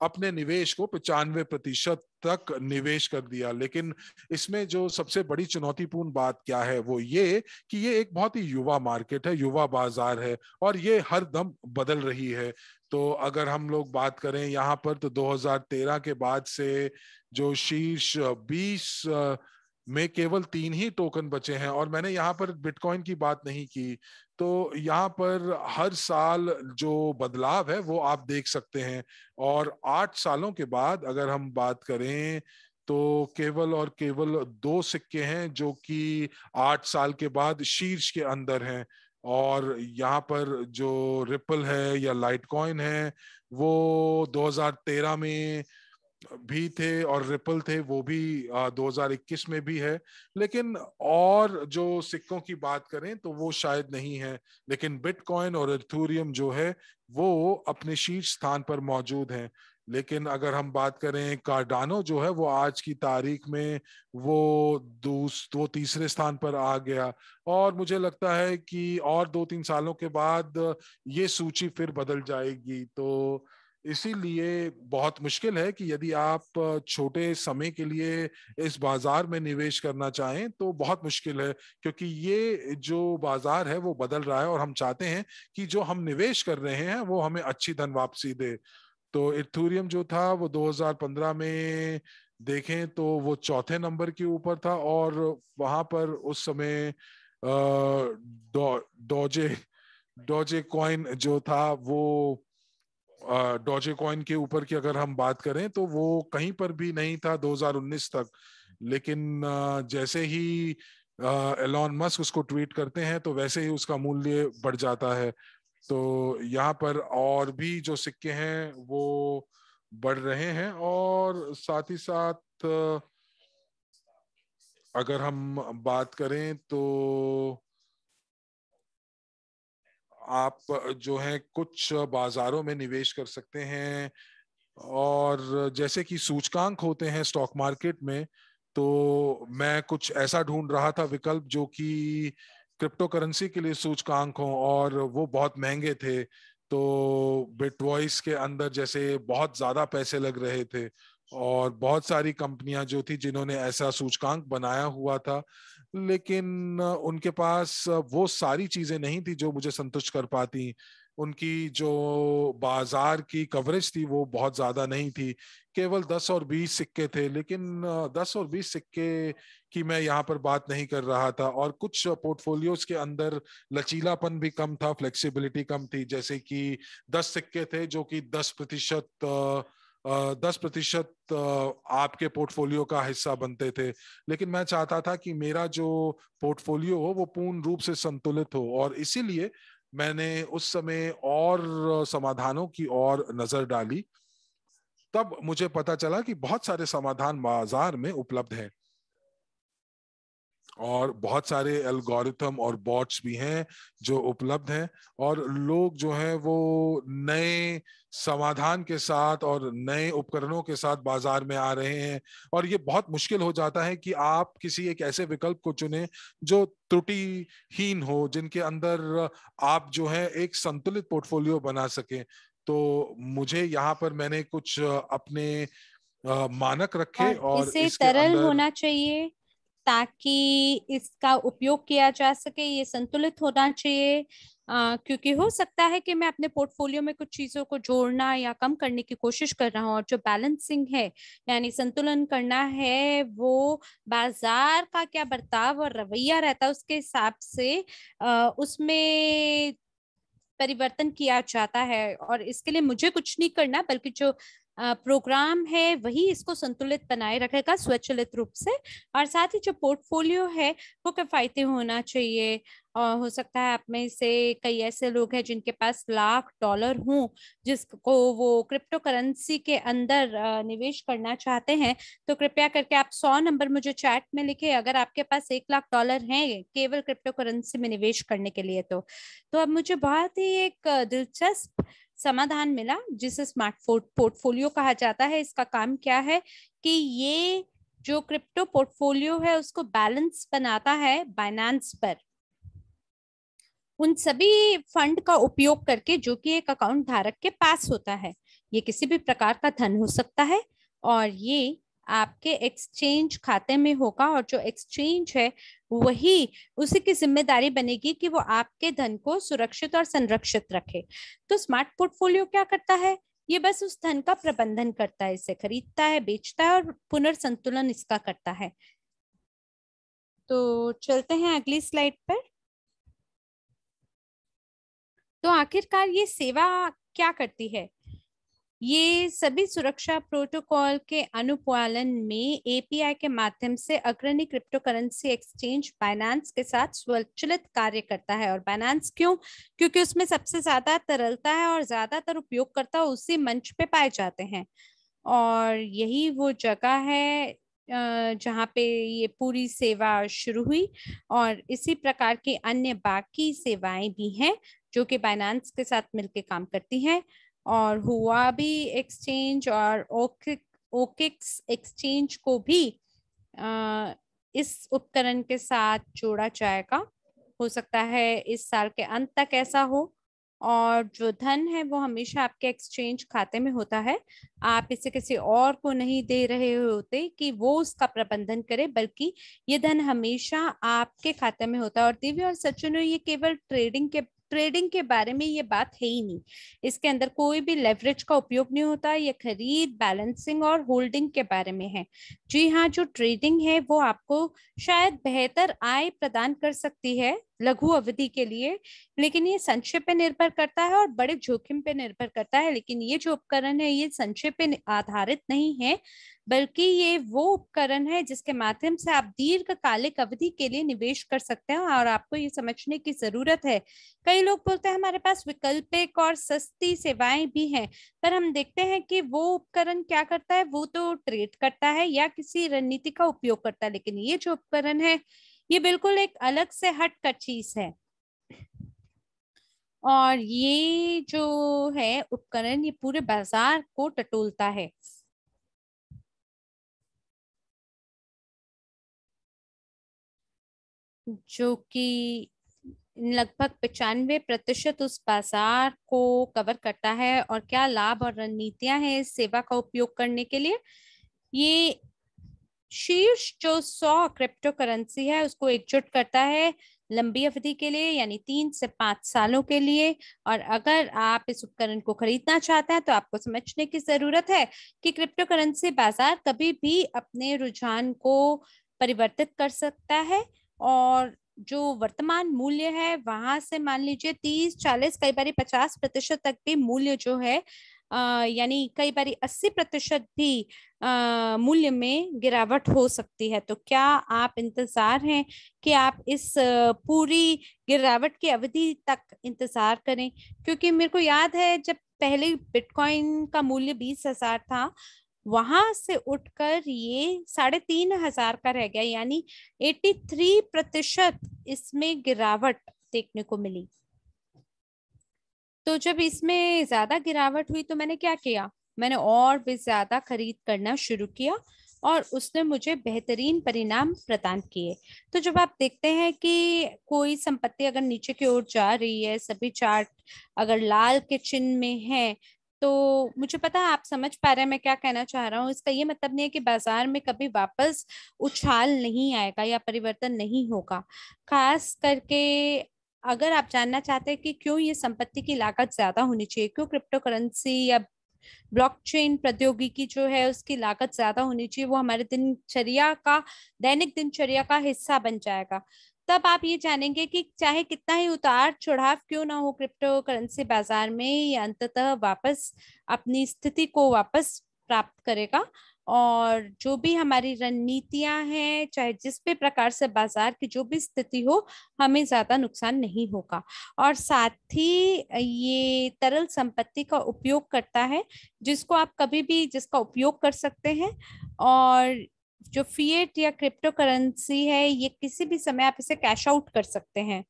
अपने निवेश को पचानवे प्रतिशत तक निवेश कर दिया लेकिन इसमें जो सबसे बड़ी चुनौतीपूर्ण बात क्या है वो ये कि ये एक बहुत ही युवा मार्केट है युवा बाजार है और ये हर दम बदल रही है तो अगर हम लोग बात करें यहाँ पर तो 2013 के बाद से जो शीर्ष 20 में केवल तीन ही टोकन बचे हैं और मैंने यहाँ पर बिटकॉइन की बात नहीं की तो यहाँ पर हर साल जो बदलाव है वो आप देख सकते हैं और आठ सालों के बाद अगर हम बात करें तो केवल और केवल दो सिक्के हैं जो कि आठ साल के बाद शीर्ष के अंदर हैं और यहाँ पर जो रिपल है या लाइट कॉइन है वो 2013 में भी थे और रिपल थे वो भी इक्कीस में भी है लेकिन और जो सिक्कों की बात करें तो वो शायद नहीं है लेकिन बिटकॉइन और इथूरियम जो है वो अपने शीर्ष स्थान पर मौजूद हैं लेकिन अगर हम बात करें कार्डानो जो है वो आज की तारीख में वो दूस दो तीसरे स्थान पर आ गया और मुझे लगता है कि और दो तीन सालों के बाद ये सूची फिर बदल जाएगी तो इसीलिए बहुत मुश्किल है कि यदि आप छोटे समय के लिए इस बाजार में निवेश करना चाहें तो बहुत मुश्किल है क्योंकि ये जो बाजार है वो बदल रहा है और हम चाहते हैं कि जो हम निवेश कर रहे हैं वो हमें अच्छी धन वापसी दे तो इथूरियम जो था वो 2015 में देखें तो वो चौथे नंबर के ऊपर था और वहां पर उस समय डॉजे डॉजे कॉइन जो था वो डॉजे कॉइन के ऊपर की अगर हम बात करें तो वो कहीं पर भी नहीं था 2019 तक लेकिन जैसे ही एलॉन मस्क उसको ट्वीट करते हैं तो वैसे ही उसका मूल्य बढ़ जाता है तो यहाँ पर और भी जो सिक्के हैं वो बढ़ रहे हैं और साथ ही साथ अगर हम बात करें तो आप जो है कुछ बाजारों में निवेश कर सकते हैं और जैसे कि सूचकांक होते हैं स्टॉक मार्केट में तो मैं कुछ ऐसा ढूंढ रहा था विकल्प जो कि क्रिप्टो करेंसी के लिए सूचकांक हो और वो बहुत महंगे थे तो बिटवॉइस के अंदर जैसे बहुत ज्यादा पैसे लग रहे थे और बहुत सारी कंपनियां जो थी जिन्होंने ऐसा सूचकांक बनाया हुआ था लेकिन उनके पास वो सारी चीजें नहीं थी जो मुझे संतुष्ट कर पाती उनकी जो बाजार की कवरेज थी वो बहुत ज्यादा नहीं थी केवल 10 और 20 सिक्के थे लेकिन 10 और 20 सिक्के की मैं यहाँ पर बात नहीं कर रहा था और कुछ पोर्टफोलियोज के अंदर लचीलापन भी कम था फ्लेक्सिबिलिटी कम थी जैसे कि 10 सिक्के थे जो कि 10 प्रतिशत दस प्रतिशत आपके पोर्टफोलियो का हिस्सा बनते थे लेकिन मैं चाहता था कि मेरा जो पोर्टफोलियो हो वो पूर्ण रूप से संतुलित हो और इसीलिए मैंने उस समय और समाधानों की और नजर डाली तब मुझे पता चला कि बहुत सारे समाधान बाजार में उपलब्ध हैं और बहुत सारे एल्गोरिथम और बॉट्स भी हैं जो उपलब्ध हैं और लोग जो हैं वो नए समाधान के साथ और नए उपकरणों के साथ बाजार में आ रहे हैं और ये बहुत मुश्किल हो जाता है कि आप किसी एक ऐसे विकल्प को चुने जो त्रुटिहीन हो जिनके अंदर आप जो है एक संतुलित पोर्टफोलियो बना सके तो मुझे यहाँ पर मैंने कुछ अपने मानक रखे और, और इसे तरल अंदर... होना चाहिए ताकि इसका उपयोग किया जा सके ये संतुलित होना चाहिए Uh, क्योंकि हो सकता है कि मैं अपने पोर्टफोलियो में कुछ चीज़ों को जोड़ना या कम करने की कोशिश कर रहा हूँ और जो बैलेंसिंग है यानी संतुलन करना है वो बाजार का क्या बर्ताव और रवैया रहता है उसके हिसाब से आ, उसमें परिवर्तन किया जाता है और इसके लिए मुझे कुछ नहीं करना बल्कि जो प्रोग्राम है वही इसको संतुलित बनाए रखेगा स्वचलित रूप से और साथ ही जो पोर्टफोलियो है वो किफ़ायती होना चाहिए और हो सकता है आप में से कई ऐसे लोग हैं जिनके पास लाख डॉलर हों जिसको वो क्रिप्टो करेंसी के अंदर निवेश करना चाहते हैं तो कृपया करके आप सौ नंबर मुझे चैट में लिखे अगर आपके पास एक लाख डॉलर हैं केवल क्रिप्टो करेंसी में निवेश करने के लिए तो, तो अब मुझे बहुत ही एक दिलचस्प समाधान मिला जिसे स्मार्ट पोर्टफोलियो कहा जाता है इसका काम क्या है कि ये जो क्रिप्टो पोर्टफोलियो है उसको बैलेंस बनाता है बाइनांस पर उन सभी फंड का उपयोग करके जो कि एक अकाउंट धारक के पास होता है ये किसी भी प्रकार का धन हो सकता है और ये आपके एक्सचेंज खाते में होगा और जो एक्सचेंज है वही उसी की जिम्मेदारी बनेगी कि वो आपके धन को सुरक्षित और संरक्षित रखे तो स्मार्ट पोर्टफोलियो क्या करता है ये बस उस धन का प्रबंधन करता है इसे खरीदता है बेचता है और पुनर्संतुलन इसका करता है तो चलते हैं अगली स्लाइड पर तो आखिरकार ये सेवा क्या करती है ये सभी सुरक्षा प्रोटोकॉल के अनुपालन में एपीआई के माध्यम से अग्रणी क्रिप्टो करेंसी एक्सचेंज बाइनांस के साथ स्वचलित कार्य करता है और बाइनांस क्यों क्योंकि उसमें सबसे ज्यादा तरलता है और ज्यादातर उपयोगकर्ता उसी मंच पे पाए जाते हैं और यही वो जगह है जहाँ पे ये पूरी सेवा शुरू हुई और इसी प्रकार की अन्य बाकी सेवाएं भी हैं जो कि बाइनांस के साथ मिलकर काम करती हैं और भी एक्सचेंज और ओकिक्स एक्सचेंज को भी आ, इस उपकरण के साथ जोड़ा जाएगा हो सकता है इस साल के अंत तक ऐसा हो और जो धन है वो हमेशा आपके एक्सचेंज खाते में होता है आप इसे किसी और को नहीं दे रहे होते कि वो उसका प्रबंधन करे बल्कि ये धन हमेशा आपके खाते में होता है और दिव्य और सचिन ये केवल ट्रेडिंग के ट्रेडिंग के बारे में ये बात है ही नहीं इसके अंदर कोई भी लेवरेज का उपयोग नहीं होता ये खरीद बैलेंसिंग और होल्डिंग के बारे में है जी हाँ जो ट्रेडिंग है वो आपको शायद बेहतर आय प्रदान कर सकती है लघु अवधि के लिए लेकिन ये संशय पे निर्भर करता है और बड़े जोखिम पे निर्भर करता है लेकिन ये जो उपकरण है ये संशय पे आधारित नहीं है बल्कि ये वो उपकरण है जिसके माध्यम से आप दीर्घकालिक अवधि के लिए निवेश कर सकते हैं और आपको ये समझने की जरूरत है कई लोग बोलते हैं हमारे पास वैकल्पिक और सस्ती सेवाएं भी हैं पर हम देखते हैं कि वो उपकरण क्या करता है वो तो ट्रेड करता है या किसी रणनीति का उपयोग करता है लेकिन ये जो उपकरण है ये बिल्कुल एक अलग से हट कर चीज है और ये जो है उपकरण ये पूरे बाजार को टटोलता है जो कि लगभग पचानवे प्रतिशत उस बाजार को कवर करता है और क्या लाभ और रणनीतियां हैं इस सेवा का उपयोग करने के लिए ये शीर्ष जो सौ क्रिप्टो करेंसी है उसको एकजुट करता है लंबी अवधि के लिए यानी तीन से पांच सालों के लिए और अगर आप इस उपकरण को खरीदना चाहते हैं तो आपको समझने की जरूरत है कि क्रिप्टो करेंसी बाजार कभी भी अपने रुझान को परिवर्तित कर सकता है और जो वर्तमान मूल्य है वहां से मान लीजिए तीस चालीस कई बार पचास प्रतिशत तक भी मूल्य जो है यानी कई बार 80 प्रतिशत भी मूल्य में गिरावट हो सकती है तो क्या आप इंतजार हैं कि आप इस पूरी गिरावट की अवधि तक इंतजार करें क्योंकि मेरे को याद है जब पहले बिटकॉइन का मूल्य बीस हजार था वहां से उठकर ये साढ़े तीन हजार का रह गया यानी 83 प्रतिशत इसमें गिरावट देखने को मिली तो जब इसमें ज्यादा गिरावट हुई तो मैंने क्या किया मैंने और भी ज्यादा खरीद करना शुरू किया और उसने मुझे बेहतरीन परिणाम प्रदान किए तो जब आप देखते हैं कि कोई संपत्ति अगर नीचे की ओर जा रही है सभी चार्ट अगर लाल के चिन्ह में है तो मुझे पता आप समझ पा रहे हैं मैं क्या कहना चाह रहा हूँ इसका ये मतलब नहीं है कि बाजार में कभी वापस उछाल नहीं आएगा या परिवर्तन नहीं होगा खास करके अगर आप जानना चाहते हैं कि क्यों ये संपत्ति की लागत ज्यादा होनी चाहिए क्यों क्रिप्टो करेंसी या ब्लॉकचेन प्रौद्योगिकी जो है उसकी लागत ज्यादा होनी चाहिए वो हमारे दिनचर्या का दैनिक दिनचर्या का हिस्सा बन जाएगा तब आप ये जानेंगे कि चाहे कितना ही उतार चढ़ाव क्यों ना हो क्रिप्टो करेंसी बाजार में ये अंततः वापस अपनी स्थिति को वापस प्राप्त करेगा और जो भी हमारी रणनीतियां हैं चाहे जिस भी प्रकार से बाजार की जो भी स्थिति हो हमें ज्यादा नुकसान नहीं होगा और साथ ही ये तरल संपत्ति का उपयोग करता है जिसको आप कभी भी जिसका उपयोग कर सकते हैं और जो फीएट या क्रिप्टो करेंसी है ये किसी भी समय आप इसे कैश आउट कर सकते हैं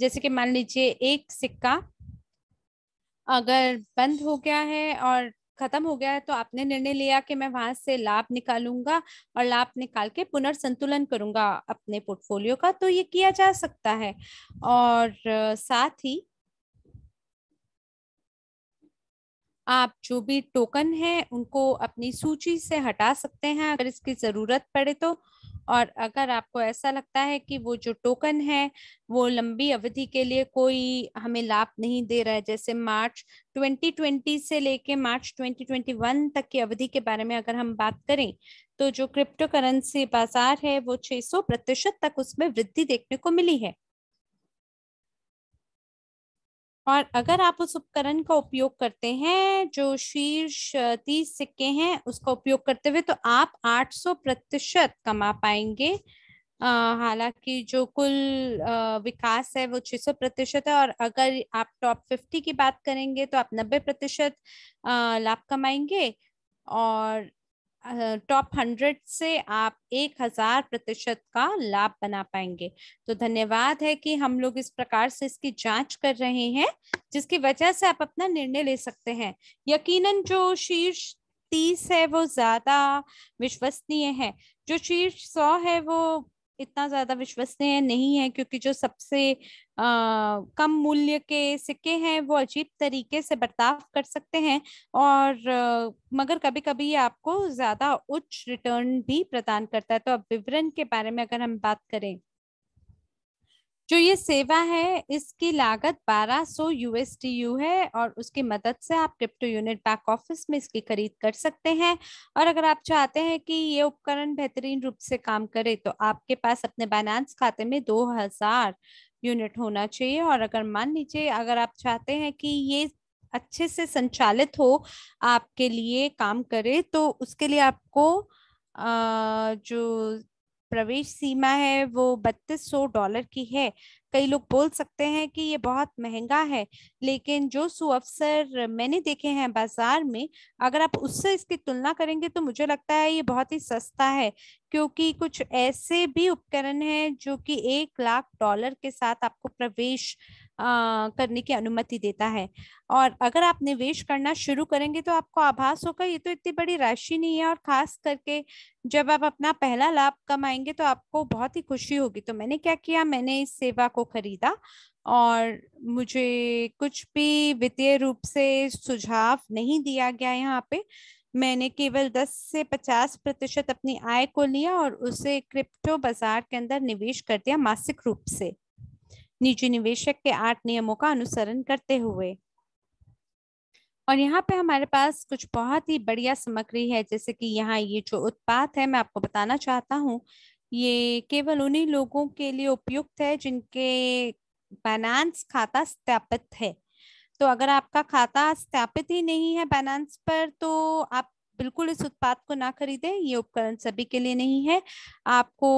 जैसे कि मान लीजिए एक सिक्का अगर बंद हो गया है और खत्म हो गया है तो आपने निर्णय लिया कि मैं वहां से लाभ निकालूंगा और लाभ निकाल के पुनर्संतुलन करूंगा अपने पोर्टफोलियो का तो ये किया जा सकता है और साथ ही आप जो भी टोकन है उनको अपनी सूची से हटा सकते हैं अगर इसकी जरूरत पड़े तो और अगर आपको ऐसा लगता है कि वो जो टोकन है वो लंबी अवधि के लिए कोई हमें लाभ नहीं दे रहा है जैसे मार्च 2020 से लेके मार्च 2021 तक की अवधि के बारे में अगर हम बात करें तो जो क्रिप्टो करेंसी बाजार है वो 600 प्रतिशत तक उसमें वृद्धि देखने को मिली है और अगर आप उस उपकरण का उपयोग करते हैं जो शीर्ष तीस सिक्के हैं उसका उपयोग करते हुए तो आप 800 प्रतिशत कमा पाएंगे हालांकि जो कुल आ, विकास है वो 600 प्रतिशत है और अगर आप टॉप 50 की बात करेंगे तो आप 90 प्रतिशत लाभ कमाएंगे और टॉप हंड्रेड से आप एक हजार प्रतिशत का लाभ बना पाएंगे तो धन्यवाद है कि हम लोग इस प्रकार से इसकी जांच कर रहे हैं जिसकी वजह से आप अपना निर्णय ले सकते हैं यकीनन जो शीर्ष तीस है वो ज्यादा विश्वसनीय है जो शीर्ष सौ है वो इतना ज्यादा विश्वसनीय नहीं है क्योंकि जो सबसे आ, कम मूल्य के सिक्के हैं वो अजीब तरीके से बर्ताव कर सकते हैं और आ, मगर कभी कभी ये आपको ज्यादा उच्च रिटर्न भी प्रदान करता है तो अब विवरण के बारे में अगर हम बात करें जो ये सेवा है इसकी लागत 1200 यू है और उसकी मदद से आप क्रिप्टो यूनिट बैक ऑफिस में इसकी खरीद कर सकते हैं और अगर आप चाहते हैं कि ये उपकरण बेहतरीन रूप से काम करे तो आपके पास अपने बैलेंस खाते में 2000 यूनिट होना चाहिए और अगर मान लीजिए अगर आप चाहते हैं कि ये अच्छे से संचालित हो आपके लिए काम करे तो उसके लिए आपको आ, जो प्रवेश सीमा है वो बत्तीस सौ डॉलर की है कई लोग बोल सकते हैं कि ये बहुत महंगा है लेकिन जो सुअसर मैंने देखे हैं बाजार में अगर आप उससे इसकी तुलना करेंगे तो मुझे लगता है ये बहुत ही सस्ता है क्योंकि कुछ ऐसे भी उपकरण हैं जो कि एक लाख डॉलर के साथ आपको प्रवेश करने की अनुमति देता है और अगर आप निवेश करना शुरू करेंगे तो आपको आभास होगा ये तो इतनी बड़ी राशि नहीं है और खास करके जब आप अपना पहला लाभ कमाएंगे तो आपको बहुत ही खुशी होगी तो मैंने क्या किया मैंने इस सेवा को खरीदा और मुझे कुछ भी वित्तीय रूप से सुझाव नहीं दिया गया यहाँ पे मैंने केवल 10 से 50 प्रतिशत अपनी आय को लिया और उसे क्रिप्टो बाजार के अंदर निवेश कर दिया मासिक रूप से निजी निवेशक के आठ नियमों का अनुसरण करते हुए और यहाँ पे हमारे पास कुछ बहुत ही बढ़िया सामग्री है जैसे कि यहाँ ये जो उत्पाद है मैं आपको बताना चाहता हूँ ये केवल उन्हीं लोगों के लिए उपयुक्त है जिनके बैनांस खाता स्थापित है तो अगर आपका खाता स्थापित ही नहीं है बैनांस पर तो आप बिल्कुल इस उत्पाद को ना खरीदें ये उपकरण सभी के लिए नहीं है आपको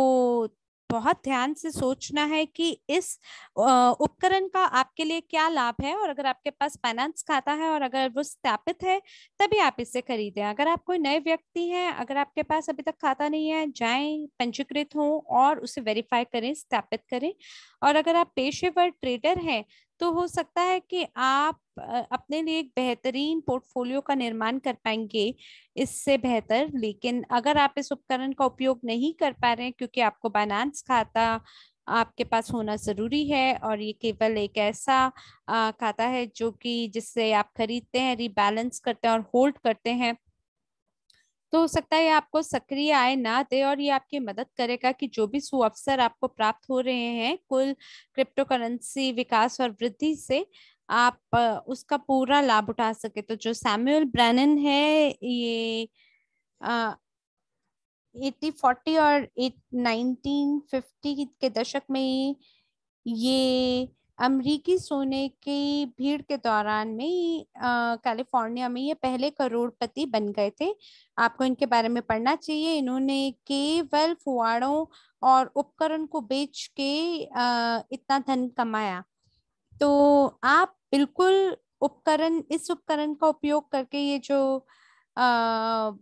बहुत ध्यान से सोचना है कि इस उपकरण का आपके लिए क्या लाभ है और अगर आपके पास फाइनेंस खाता है और अगर वो स्थापित है तभी आप इसे खरीदें अगर आप कोई नए व्यक्ति हैं अगर आपके पास अभी तक खाता नहीं है जाएं पंजीकृत हों और उसे वेरीफाई करें स्थापित करें और अगर आप पेशेवर ट्रेडर हैं तो हो सकता है कि आप अपने लिए एक बेहतरीन पोर्टफोलियो का निर्माण कर पाएंगे इससे बेहतर लेकिन अगर आप इस उपकरण का उपयोग नहीं कर पा रहे हैं क्योंकि आपको बाइनांस खाता आपके पास होना ज़रूरी है और ये केवल एक ऐसा आ, खाता है जो कि जिससे आप खरीदते हैं रिबैलेंस करते हैं और होल्ड करते हैं तो हो सकता है आपको सक्रिय आय ना दे और ये आपकी मदद करेगा कि जो भी सुअवसर आपको प्राप्त हो रहे हैं कुल क्रिप्टो करेंसी विकास और वृद्धि से आप उसका पूरा लाभ उठा सके तो जो सैम्यूअल ब्रैनन है ये एट्टी फोर्टी और एट नाइनटीन फिफ्टी के दशक में ये अमरीकी सोने की भीड़ के दौरान में कैलिफोर्निया में ये पहले करोड़पति बन गए थे आपको इनके बारे में पढ़ना चाहिए इन्होंने केवल फुआड़ों और उपकरण को बेच के आ, इतना धन कमाया तो आप बिल्कुल उपकरण इस उपकरण का उपयोग करके ये जो अः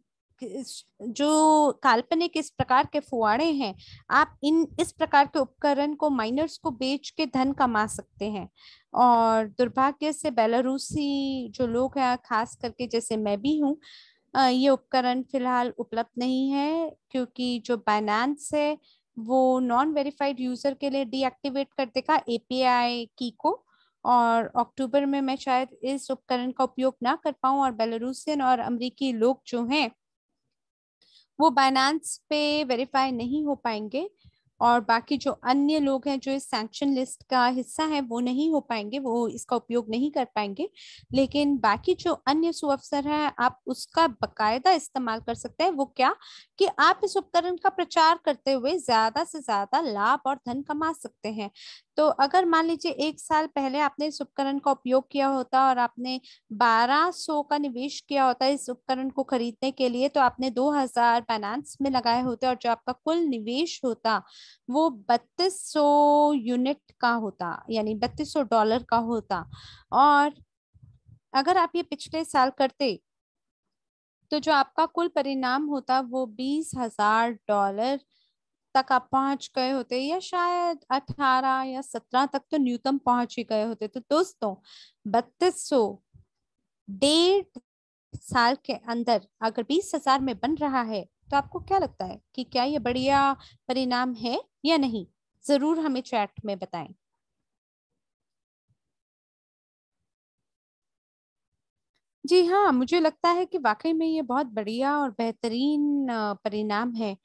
जो काल्पनिक इस प्रकार के फुआड़े हैं आप इन इस प्रकार के उपकरण को माइनर्स को बेच के धन कमा सकते हैं और दुर्भाग्य से बेलारूसी जो लोग हैं खास करके जैसे मैं भी हूँ ये उपकरण फिलहाल उपलब्ध नहीं है क्योंकि जो बाइनांस है वो नॉन वेरीफाइड यूजर के लिए डीएक्टिवेट कर देगा एपीआई की को और अक्टूबर में मैं शायद इस उपकरण का उपयोग ना कर पाऊँ और बेलारूसियन और अमरीकी लोग जो हैं वो बाइनांस पे वेरीफाई नहीं हो पाएंगे और बाकी जो अन्य लोग हैं जो इस सैंक्शन लिस्ट का हिस्सा है वो नहीं हो पाएंगे वो इसका उपयोग नहीं कर पाएंगे लेकिन बाकी जो अन्य सुअवसर है आप उसका बकायदा इस्तेमाल कर सकते हैं वो क्या कि आप इस उपकरण का प्रचार करते हुए ज्यादा से ज्यादा लाभ और धन कमा सकते हैं तो अगर मान लीजिए एक साल पहले आपने इस उपकरण का उपयोग किया होता और आपने 1200 का निवेश किया होता इस उपकरण को खरीदने के लिए तो आपने 2000 फाइनेंस में लगाए होते और जो आपका कुल निवेश होता वो बत्तीस सौ यूनिट का होता यानी बत्तीस सौ डॉलर का होता और अगर आप ये पिछले साल करते तो जो आपका कुल परिणाम होता वो बीस हजार डॉलर तक आप पहुंच गए होते या शायद अठारह या सत्रह तक तो न्यूनतम पहुंच ही गए होते तो दोस्तों बत्तीस सौ डेढ़ साल के अंदर अगर बीस हजार में बन रहा है तो आपको क्या लगता है कि क्या ये बढ़िया परिणाम है या नहीं जरूर हमें चैट में बताएं जी हाँ मुझे लगता है कि वाकई में ये बहुत बढ़िया और बेहतरीन परिणाम है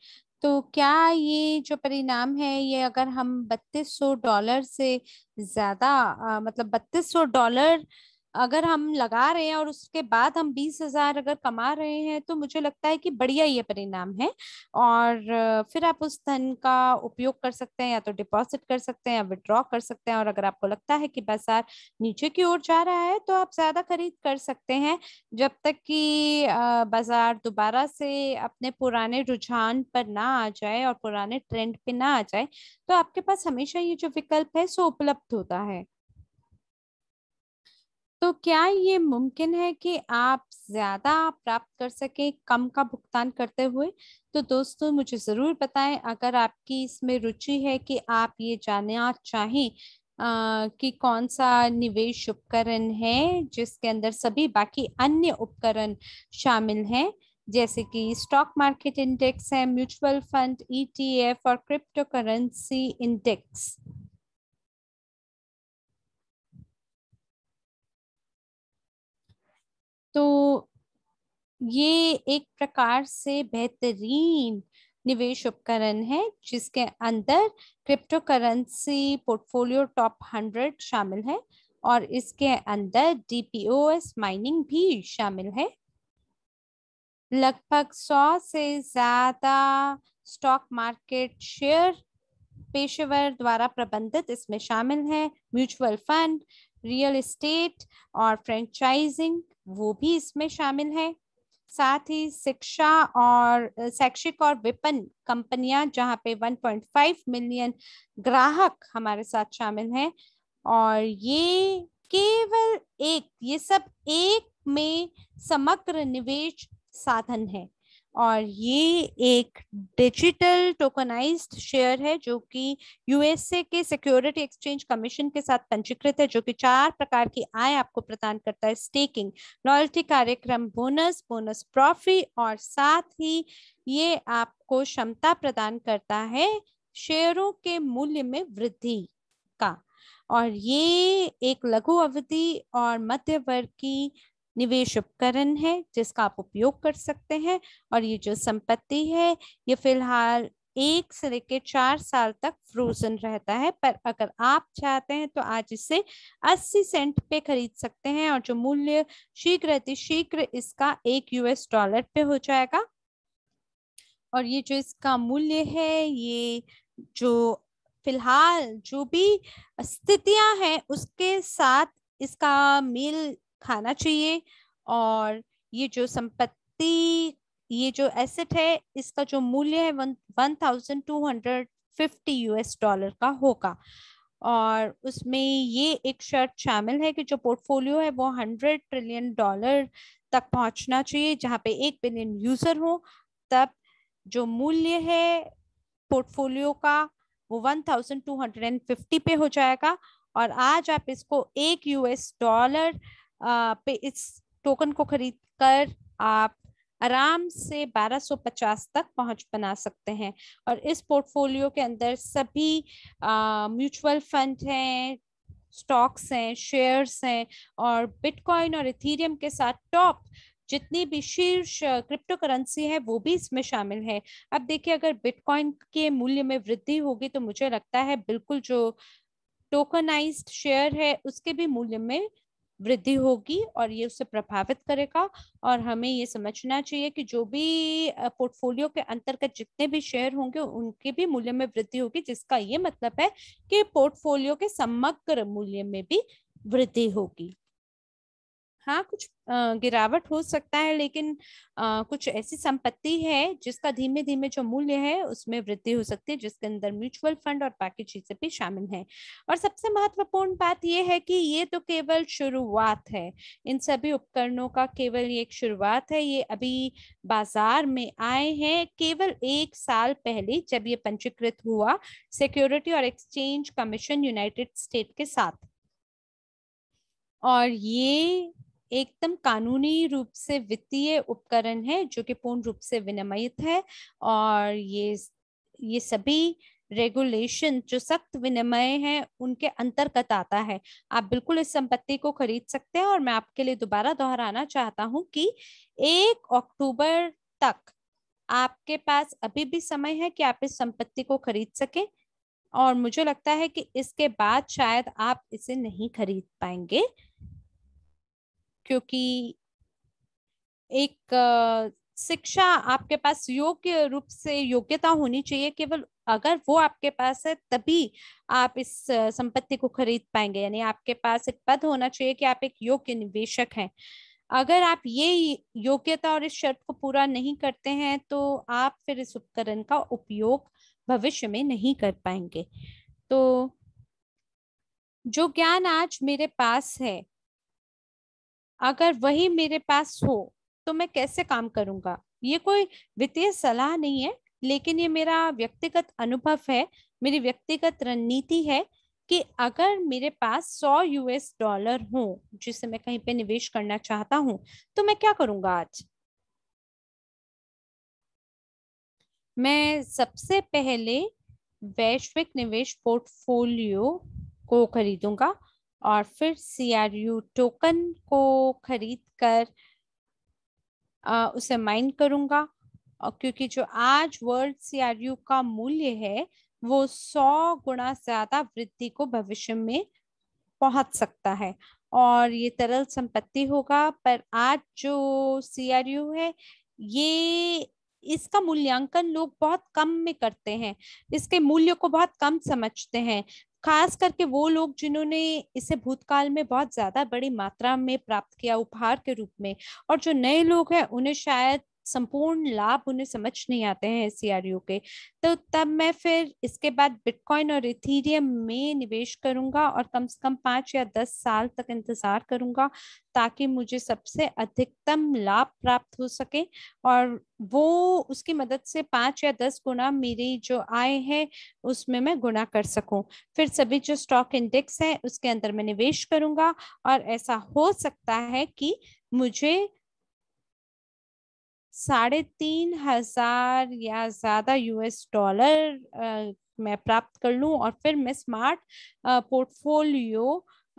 तो क्या ये जो परिणाम है ये अगर हम बत्तीस सौ डॉलर से ज़्यादा मतलब बत्तीस सौ डॉलर अगर हम लगा रहे हैं और उसके बाद हम बीस हजार अगर कमा रहे हैं तो मुझे लगता है कि बढ़िया ये परिणाम है और फिर आप उस धन का उपयोग कर सकते हैं या तो डिपॉजिट कर सकते हैं या विड्रॉ कर सकते हैं और अगर आपको लगता है कि बाजार नीचे की ओर जा रहा है तो आप ज्यादा खरीद कर सकते हैं जब तक कि बाजार दोबारा से अपने पुराने रुझान पर ना आ जाए और पुराने ट्रेंड पे ना आ जाए तो आपके पास हमेशा ये जो विकल्प है सो उपलब्ध होता है तो क्या ये मुमकिन है कि आप ज्यादा प्राप्त कर सके कम का भुगतान करते हुए तो दोस्तों मुझे जरूर बताएं अगर आपकी इसमें रुचि है कि आप ये जानना चाहें कि कौन सा निवेश उपकरण है जिसके अंदर सभी बाकी अन्य उपकरण शामिल हैं जैसे कि स्टॉक मार्केट इंडेक्स है म्यूचुअल फंड ईटीएफ e और क्रिप्टो करेंसी इंडेक्स तो ये एक प्रकार से बेहतरीन निवेश उपकरण है जिसके अंदर cryptocurrency portfolio top hundred शामिल है और इसके अंदर डीपीओएस माइनिंग भी शामिल है लगभग सौ से ज्यादा स्टॉक मार्केट शेयर पेशेवर द्वारा प्रबंधित इसमें शामिल है म्यूचुअल फंड रियल एस्टेट और फ्रेंचाइजिंग वो भी इसमें शामिल है साथ ही शिक्षा और शैक्षिक और विपन कंपनियां जहां पे 1.5 मिलियन ग्राहक हमारे साथ शामिल हैं और ये केवल एक ये सब एक में समग्र निवेश साधन है और ये एक डिजिटल टोकनाइज्ड शेयर है जो कि यूएसए के सिक्योरिटी एक्सचेंज कमीशन के साथ पंजीकृत है जो कि चार प्रकार की आय आपको प्रदान करता है स्टेकिंग लॉयल्टी कार्यक्रम बोनस बोनस प्रॉफिट और साथ ही ये आपको क्षमता प्रदान करता है शेयरों के मूल्य में वृद्धि का और ये एक लघु अवधि और मध्य वर्ग की निवेश उपकरण है जिसका आप उपयोग कर सकते हैं और ये जो संपत्ति है ये फिलहाल एक से लेकर चार साल तक फ्रोजन रहता है पर अगर आप चाहते हैं तो आज इसे 80 सेंट पे खरीद सकते हैं और जो मूल्य शीघ्र शीघ्र इसका एक यूएस डॉलर पे हो जाएगा और ये जो इसका मूल्य है ये जो फिलहाल जो भी स्थितियां हैं उसके साथ इसका मेल खाना चाहिए और ये जो संपत्ति ये जो एसेट है इसका जो मूल्य है one thousand two hundred fifty US dollar का होगा और उसमें ये एक शर्त शामिल है कि जो पोर्टफोलियो है वो हंड्रेड ट्रिलियन डॉलर तक पहुंचना चाहिए जहां पे एक बिलियन यूजर हो तब जो मूल्य है पोर्टफोलियो का वो one thousand two hundred and fifty पे हो जाएगा और आज आप इसको एक यूएस डॉलर पे इस टोकन को खरीद कर आप आराम से 1250 तक पहुंच बना सकते हैं और इस पोर्टफोलियो के अंदर सभी म्यूचुअल फंड हैं स्टॉक्स हैं शेयर्स हैं और बिटकॉइन और इथेरियम के साथ टॉप जितनी भी शीर्ष क्रिप्टो करेंसी है वो भी इसमें शामिल है अब देखिए अगर बिटकॉइन के मूल्य में वृद्धि होगी तो मुझे लगता है बिल्कुल जो टोकनाइज्ड शेयर है उसके भी मूल्य में वृद्धि होगी और ये उससे प्रभावित करेगा और हमें ये समझना चाहिए कि जो भी पोर्टफोलियो के अंतर्गत जितने भी शेयर होंगे उनके भी मूल्य में वृद्धि होगी जिसका ये मतलब है कि पोर्टफोलियो के समग्र मूल्य में भी वृद्धि होगी हाँ कुछ गिरावट हो सकता है लेकिन कुछ ऐसी संपत्ति है जिसका धीमे धीमे जो मूल्य है उसमें वृद्धि हो सकती है जिसके अंदर म्यूचुअल फंड और बाकी चीजें भी शामिल हैं और सबसे महत्वपूर्ण बात यह है कि ये तो केवल शुरुआत है इन सभी उपकरणों का केवल ये एक शुरुआत है ये अभी बाजार में आए हैं केवल एक साल पहले जब ये पंजीकृत हुआ सिक्योरिटी और एक्सचेंज कमीशन यूनाइटेड स्टेट के साथ और ये एकदम कानूनी रूप से वित्तीय उपकरण है जो कि पूर्ण रूप से विनिमयित है और ये ये सभी रेगुलेशन जो सख्त विनिमय है उनके अंतर्गत आता है आप बिल्कुल इस संपत्ति को खरीद सकते हैं और मैं आपके लिए दोबारा दोहराना चाहता हूं कि एक अक्टूबर तक आपके पास अभी भी समय है कि आप इस संपत्ति को खरीद सके और मुझे लगता है कि इसके बाद शायद आप इसे नहीं खरीद पाएंगे क्योंकि एक शिक्षा आपके पास योग्य रूप से योग्यता होनी चाहिए केवल अगर वो आपके पास है तभी आप इस संपत्ति को खरीद पाएंगे यानी आपके पास एक पद होना चाहिए कि आप एक योग्य निवेशक हैं अगर आप ये योग्यता और इस शर्त को पूरा नहीं करते हैं तो आप फिर इस उपकरण का उपयोग भविष्य में नहीं कर पाएंगे तो जो ज्ञान आज मेरे पास है अगर वही मेरे पास हो तो मैं कैसे काम करूंगा ये कोई वित्तीय सलाह नहीं है लेकिन ये मेरा व्यक्तिगत अनुभव है मेरी व्यक्तिगत रणनीति है कि अगर मेरे पास 100 यूएस डॉलर हो जिसे मैं कहीं पे निवेश करना चाहता हूं तो मैं क्या करूंगा आज मैं सबसे पहले वैश्विक निवेश पोर्टफोलियो को खरीदूंगा और फिर सीआरयू टोकन को खरीद कर आ, उसे माइन करूंगा और क्योंकि जो आज वर्ल्ड सीआरयू का मूल्य है वो सौ गुना ज्यादा वृद्धि को भविष्य में पहुंच सकता है और ये तरल संपत्ति होगा पर आज जो सीआरयू है ये इसका मूल्यांकन लोग बहुत कम में करते हैं इसके मूल्य को बहुत कम समझते हैं खास करके वो लोग जिन्होंने इसे भूतकाल में बहुत ज्यादा बड़ी मात्रा में प्राप्त किया उपहार के रूप में और जो नए लोग हैं उन्हें शायद संपूर्ण लाभ उन्हें समझ नहीं आते हैं एस के तो तब मैं फिर इसके बाद बिटकॉइन और इथीरियम में निवेश करूंगा और कम से कम पाँच या दस साल तक इंतज़ार करूंगा ताकि मुझे सबसे अधिकतम लाभ प्राप्त हो सके और वो उसकी मदद से पाँच या दस गुना मेरी जो आय है उसमें मैं गुना कर सकूं फिर सभी जो स्टॉक इंडेक्स है उसके अंदर मैं निवेश करूंगा और ऐसा हो सकता है कि मुझे साढ़े तीन हजार या ज्यादा यूएस डॉलर मैं प्राप्त कर लूं और फिर मैं स्मार्ट पोर्टफोलियो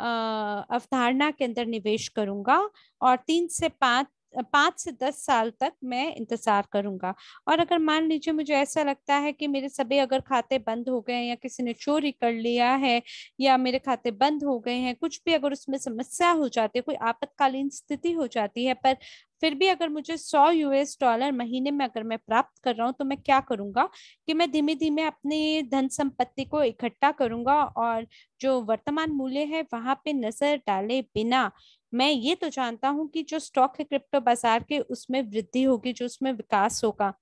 अवधारणा के अंदर निवेश करूंगा और तीन से पाँच पाँच से दस साल तक मैं इंतज़ार करूंगा और अगर मान लीजिए मुझे ऐसा लगता है कि मेरे सभी अगर खाते बंद हो गए हैं या किसी ने चोरी कर लिया है या मेरे खाते बंद हो गए हैं कुछ भी अगर उसमें समस्या हो जाती है कोई आपत्कालीन स्थिति हो जाती है पर फिर भी अगर मुझे सौ यूएस डॉलर महीने में अगर मैं प्राप्त कर रहा हूँ तो मैं क्या करूंगा कि मैं धीमे धीमे अपनी धन संपत्ति को इकट्ठा करूंगा और जो वर्तमान मूल्य है वहां पे नजर डाले बिना मैं ये तो जानता हूँ कि जो स्टॉक है क्रिप्टो बाजार के उसमें वृद्धि होगी जो उसमें विकास होगा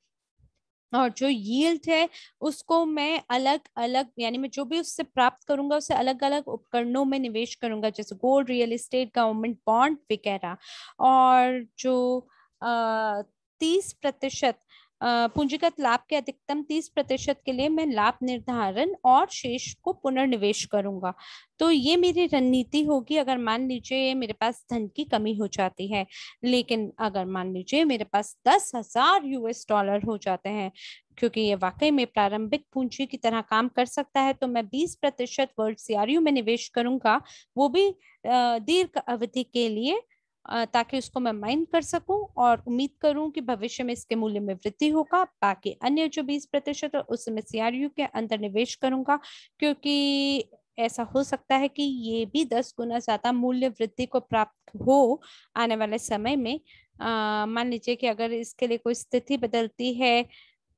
और जो यील्ड है उसको मैं अलग अलग यानी मैं जो भी उससे प्राप्त करूंगा उसे अलग अलग उपकरणों में निवेश करूंगा जैसे gold real estate government bond वगैरह और जो अः तीस प्रतिशत पूंजीगत लाभ के अधिकतम 30 प्रतिशत के लिए मैं लाभ निर्धारण और शेष को पुनर्निवेश करूंगा तो ये मेरी रणनीति होगी अगर मान लीजिए मेरे पास धन की कमी हो जाती है लेकिन अगर मान लीजिए मेरे पास दस हजार यूएस डॉलर हो जाते हैं क्योंकि ये वाकई में प्रारंभिक पूंजी की तरह काम कर सकता है तो मैं 20 प्रतिशत वर्ल्ड सीआरयू में निवेश करूंगा वो भी दीर्घ अवधि के लिए ताकि उसको मैं माइंड कर सकूं और उम्मीद करूं कि भविष्य में इसके मूल्य में वृद्धि होगा बाकी अन्य जो 20 प्रतिशत है उससे मैं सीआरयू के अंदर निवेश करूंगा क्योंकि ऐसा हो सकता है कि ये भी दस गुना ज्यादा मूल्य वृद्धि को प्राप्त हो आने वाले समय में मान लीजिए कि अगर इसके लिए कोई स्थिति बदलती है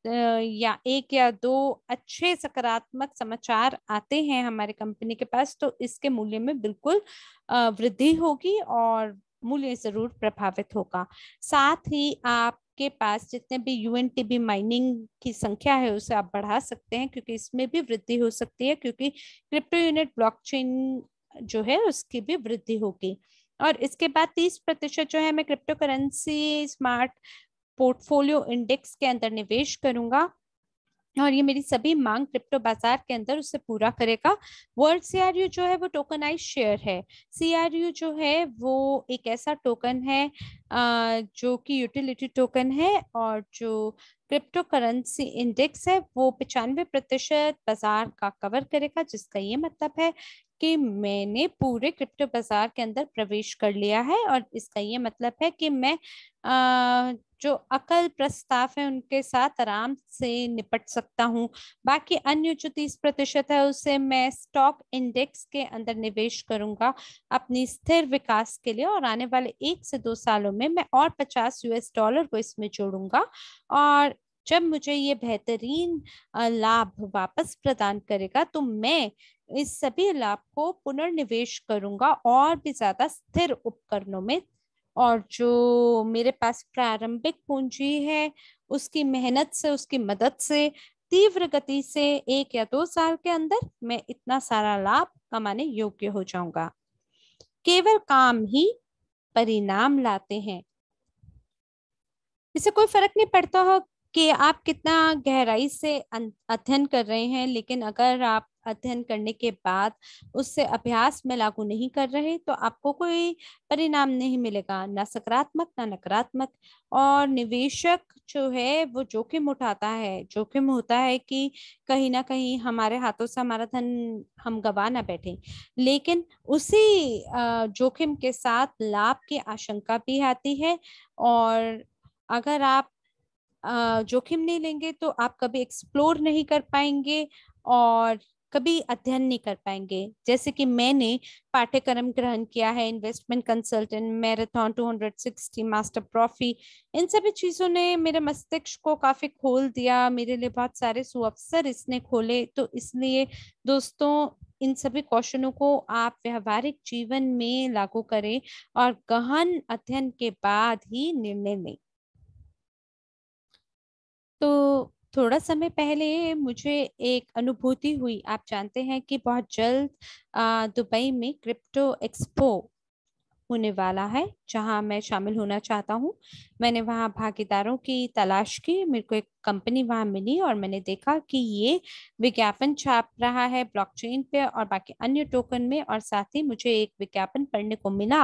या एक या दो अच्छे सकारात्मक समाचार आते हैं हमारे कंपनी के पास तो इसके मूल्य में बिल्कुल वृद्धि होगी और मूल्य जरूर प्रभावित होगा साथ ही आपके पास जितने भी यूएनटीबी माइनिंग की संख्या है उसे आप बढ़ा सकते हैं क्योंकि इसमें भी वृद्धि हो सकती है क्योंकि क्रिप्टो यूनिट ब्लॉकचेन जो है उसकी भी वृद्धि होगी और इसके बाद तीस प्रतिशत जो है मैं cryptocurrency smart portfolio index के अंदर निवेश करूंगा और ये मेरी सभी मांग क्रिप्टो बाजार के अंदर उसे पूरा करेगा वर्ल्ड सीआरयू जो है वो टोकनाइज शेयर है सीआरयू जो है वो एक ऐसा टोकन है जो कि यूटिलिटी टोकन है और जो क्रिप्टो करेंसी इंडेक्स है वो पचानवे प्रतिशत बाजार का कवर करेगा जिसका ये मतलब है कि मैंने पूरे क्रिप्टो बाजार के अंदर प्रवेश कर लिया है और इसका ये मतलब है कि मैं आ, जो अकल प्रस्ताव है उनके साथ आराम से निपट सकता हूँ बाकी अन्य जो तीस प्रतिशत है उसे मैं स्टॉक इंडेक्स के अंदर निवेश करूंगा अपनी स्थिर विकास के लिए और आने वाले एक से दो सालों में मैं और पचास यूएस डॉलर को इसमें जोड़ूंगा और जब मुझे ये बेहतरीन लाभ वापस प्रदान करेगा तो मैं इस सभी लाभ को पुनर्निवेश करूंगा और भी ज्यादा स्थिर उपकरणों में और जो मेरे पास प्रारंभिक पूंजी है उसकी मेहनत से उसकी मदद से तीव्र गति से एक या दो साल के अंदर मैं इतना सारा लाभ कमाने योग्य हो जाऊंगा केवल काम ही परिणाम लाते हैं इसे कोई फर्क नहीं पड़ता हो कि आप कितना गहराई से अध्ययन कर रहे हैं लेकिन अगर आप अध्ययन करने के बाद उससे अभ्यास में लागू नहीं कर रहे तो आपको कोई परिणाम नहीं मिलेगा ना सकारात्मक ना नकारात्मक और निवेशक जो है वो जोखिम उठाता है जोखिम होता है कि कहीं ना कहीं हमारे हाथों से हमारा धन हम गवा ना बैठे लेकिन उसी जोखिम के साथ लाभ की आशंका भी आती है और अगर आप जोखिम नहीं लेंगे तो आप कभी एक्सप्लोर नहीं कर पाएंगे और कभी अध्ययन नहीं कर पाएंगे जैसे कि मैंने पाठ्यक्रम ग्रहण किया है इन्वेस्टमेंट कंसल्टेंट मैराथन 260 मास्टर प्रॉफी इन सभी चीज़ों ने मेरे मस्तिष्क को काफ़ी खोल दिया मेरे लिए बहुत सारे सुअवसर इसने खोले तो इसलिए दोस्तों इन सभी क्वेश्चनों को आप व्यवहारिक जीवन में लागू करें और गहन अध्ययन के बाद ही निर्णय लें तो थोड़ा समय पहले मुझे एक अनुभूति हुई आप जानते हैं कि बहुत जल्द दुबई में क्रिप्टो एक्सपो होने वाला है जहां मैं शामिल होना चाहता हूं मैंने वहां भागीदारों की तलाश की मेरे को एक कंपनी वहां मिली और मैंने देखा कि ये विज्ञापन छाप रहा है ब्लॉकचेन पे और बाकी अन्य टोकन में और साथ ही मुझे एक विज्ञापन पढ़ने को मिला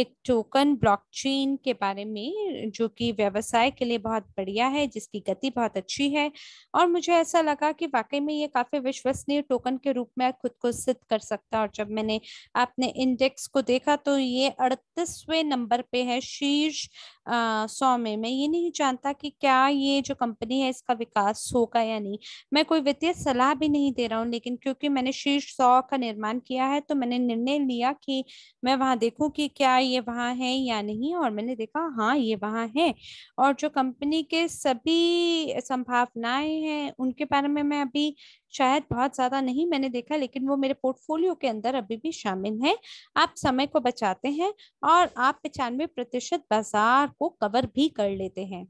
एक टोकन ब्लॉकचेन के बारे में जो कि व्यवसाय के लिए बहुत बढ़िया है जिसकी गति बहुत अच्छी है और मुझे ऐसा लगा कि वाकई में ये काफी विश्वसनीय टोकन के रूप में खुद को सिद्ध कर सकता और जब मैंने अपने इंडेक्स को देखा तो ये अड़तीसवें नंबर पे है शीर्ष सौ में मैं ये नहीं जानता कि क्या ये जो कंपनी कंपनी है इसका विकास होगा या नहीं मैं कोई वित्तीय सलाह भी नहीं दे रहा हूँ लेकिन क्योंकि मैंने शीर्ष सौ का निर्माण किया है तो मैंने निर्णय लिया कि मैं वहां देखूँ कि क्या ये वहाँ है या नहीं और मैंने देखा हाँ ये वहाँ है और जो कंपनी के सभी संभावनाएं हैं उनके बारे में मैं अभी शायद बहुत ज्यादा नहीं मैंने देखा लेकिन वो मेरे पोर्टफोलियो के अंदर अभी भी शामिल है आप समय को बचाते हैं और आप पचानवे प्रतिशत बाजार को कवर भी कर लेते हैं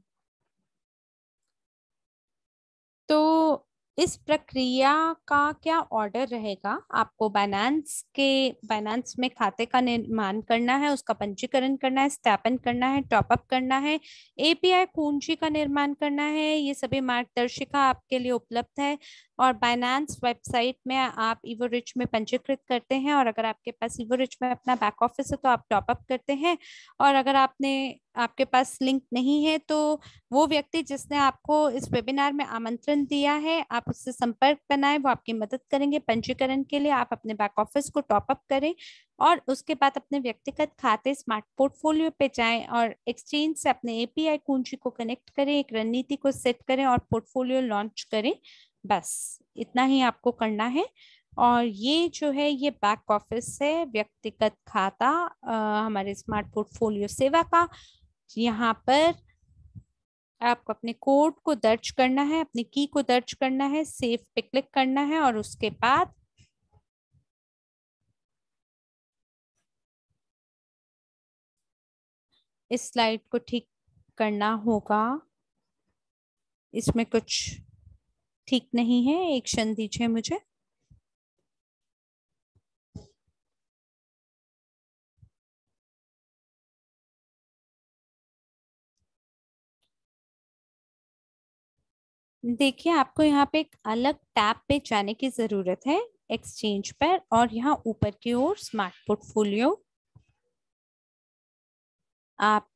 तो इस प्रक्रिया का क्या ऑर्डर रहेगा आपको बैनान्स के बैनांस में खाते का निर्माण करना है उसका पंजीकरण करना है स्थापन करना है टॉपअप करना है एपीआई कुंजी का निर्माण करना है ये सभी मार्गदर्शिका आपके लिए उपलब्ध है और बाइनांस वेबसाइट में आप ईवो रिच में पंजीकृत करते हैं और अगर आपके पास ईवो रिच में अपना बैक ऑफिस है तो आप टॉपअप करते हैं और अगर आपने आपके पास लिंक नहीं है तो वो व्यक्ति जिसने आपको इस वेबिनार में आमंत्रण दिया है आप उससे संपर्क बनाएं वो आपकी मदद करेंगे पंजीकरण के लिए आप अपने बैक ऑफिस को टॉपअप करें और उसके बाद अपने व्यक्तिगत खाते स्मार्ट पोर्टफोलियो पे जाएं और एक्सचेंज से अपने एपीआई कुंजी को कनेक्ट करें एक रणनीति को सेट करें और पोर्टफोलियो लॉन्च करें बस इतना ही आपको करना है और ये जो है ये बैक ऑफिस है व्यक्तिगत खाता आ, हमारे स्मार्ट पोर्टफोलियो सेवा का यहाँ पर आपको अपने कोड को दर्ज करना है अपने की को दर्ज करना है सेव पे क्लिक करना है और उसके बाद इस स्लाइड को ठीक करना होगा इसमें कुछ ठीक नहीं है एक क्षण दीजिए मुझे देखिए आपको यहाँ पे एक अलग टैब पे जाने की ज़रूरत है एक्सचेंज पर और यहाँ ऊपर की ओर स्मार्ट पोर्टफोलियो आप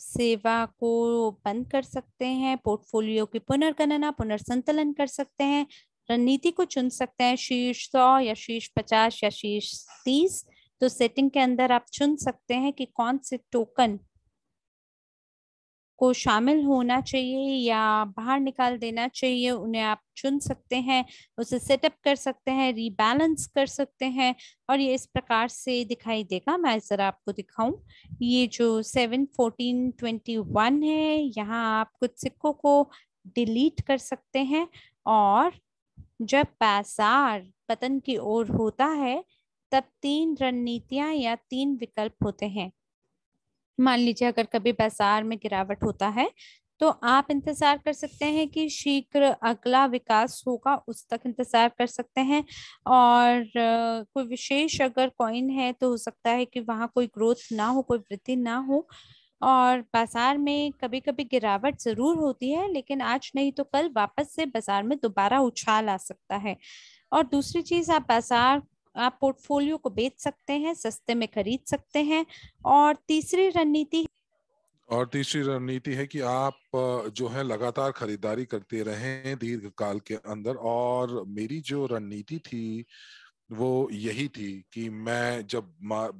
सेवा को बंद कर सकते हैं पोर्टफोलियो की पुनर्गणना पुनर्संतुलन कर सकते हैं रणनीति को चुन सकते हैं शीर्ष सौ या शीर्ष पचास या शीर्ष तीस तो सेटिंग के अंदर आप चुन सकते हैं कि कौन से टोकन को शामिल होना चाहिए या बाहर निकाल देना चाहिए उन्हें आप चुन सकते हैं उसे सेटअप कर सकते हैं रीबैलेंस कर सकते हैं और ये इस प्रकार से दिखाई देगा मैं ज़रा आपको दिखाऊं ये जो सेवन फोर्टीन ट्वेंटी वन है यहाँ आप कुछ सिक्कों को डिलीट कर सकते हैं और जब पैसार पतन की ओर होता है तब तीन रणनीतियां या तीन विकल्प होते हैं मान लीजिए अगर कभी बाजार में गिरावट होता है तो आप इंतजार कर सकते हैं कि शीघ्र अगला विकास होगा उस तक इंतजार कर सकते हैं और कोई विशेष अगर कॉइन है तो हो सकता है कि वहाँ कोई ग्रोथ ना हो कोई वृद्धि ना हो और बाजार में कभी कभी गिरावट जरूर होती है लेकिन आज नहीं तो कल वापस से बाजार में दोबारा उछाल आ सकता है और दूसरी चीज आप बाजार आप पोर्टफोलियो को बेच सकते हैं सस्ते में खरीद सकते हैं और तीसरी रणनीति और तीसरी रणनीति है कि आप जो है लगातार खरीदारी करते रहें दीर्घ काल के अंदर और मेरी जो रणनीति थी वो यही थी कि मैं जब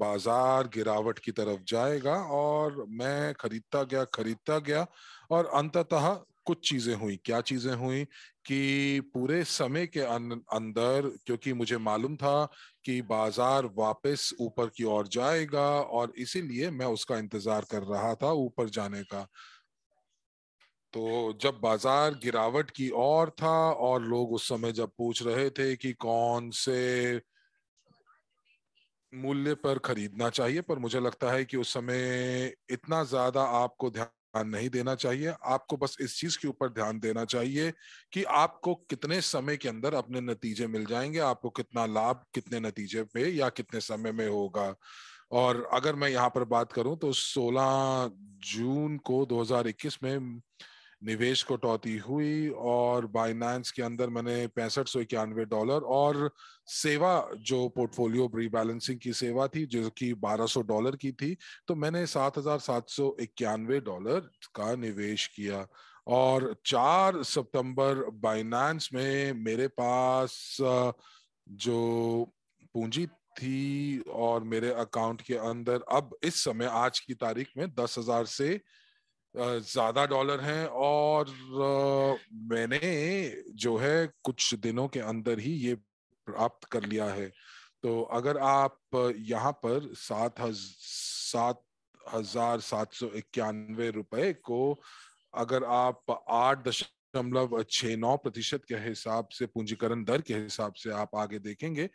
बाजार गिरावट की तरफ जाएगा और मैं खरीदता गया खरीदता गया और अंततः कुछ चीजें हुई क्या चीजें हुई कि पूरे समय के अंदर क्योंकि मुझे मालूम था कि बाजार वापस ऊपर की ओर जाएगा और इसीलिए मैं उसका इंतजार कर रहा था ऊपर जाने का तो जब बाजार गिरावट की ओर था और लोग उस समय जब पूछ रहे थे कि कौन से मूल्य पर खरीदना चाहिए पर मुझे लगता है कि उस समय इतना ज्यादा आपको ध्यान ध्यान नहीं देना चाहिए आपको बस इस चीज के ऊपर ध्यान देना चाहिए कि आपको कितने समय के अंदर अपने नतीजे मिल जाएंगे आपको कितना लाभ कितने नतीजे पे या कितने समय में होगा और अगर मैं यहाँ पर बात करूं तो 16 जून को 2021 में निवेश कटौती हुई और बाइनांस के अंदर मैंने पैंसठ सौ इक्यानवे डॉलर और सेवा जो पोर्टफोलियो रिबैलेंसिंग की सेवा थी जो कि 1200 डॉलर की थी तो मैंने सात हजार सात सौ इक्यानवे डॉलर का निवेश किया और 4 सितंबर बाइनांस में मेरे पास जो पूंजी थी और मेरे अकाउंट के अंदर अब इस समय आज की तारीख में दस हजार से ज्यादा डॉलर हैं और मैंने जो है कुछ दिनों के अंदर ही ये प्राप्त कर लिया है तो अगर आप यहाँ पर सात हज सात हजार सात सौ इक्यानवे रुपए को अगर आप आठ दशमलव छ नौ प्रतिशत के हिसाब से पूंजीकरण दर के हिसाब से आप आगे देखेंगे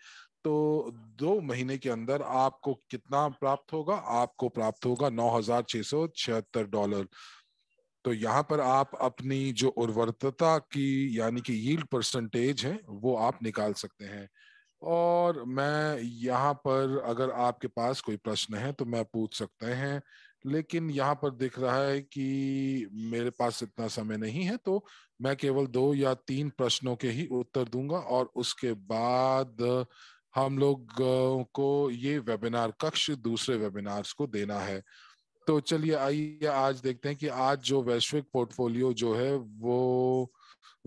तो दो महीने के अंदर आपको कितना प्राप्त होगा आपको प्राप्त होगा नौ हजार छह सौ छिहत्तर डॉलर तो यहाँ पर आप अपनी जो उर्वरता की यानी कि यील्ड परसेंटेज है वो आप निकाल सकते हैं और मैं यहाँ पर अगर आपके पास कोई प्रश्न है तो मैं पूछ सकते हैं लेकिन यहाँ पर दिख रहा है कि मेरे पास इतना समय नहीं है तो मैं केवल दो या तीन प्रश्नों के ही उत्तर दूंगा और उसके बाद हम लोग को ये वेबिनार कक्ष दूसरे वेबिनार्स को देना है तो चलिए आइए आज देखते हैं कि आज जो वैश्विक पोर्टफोलियो जो है वो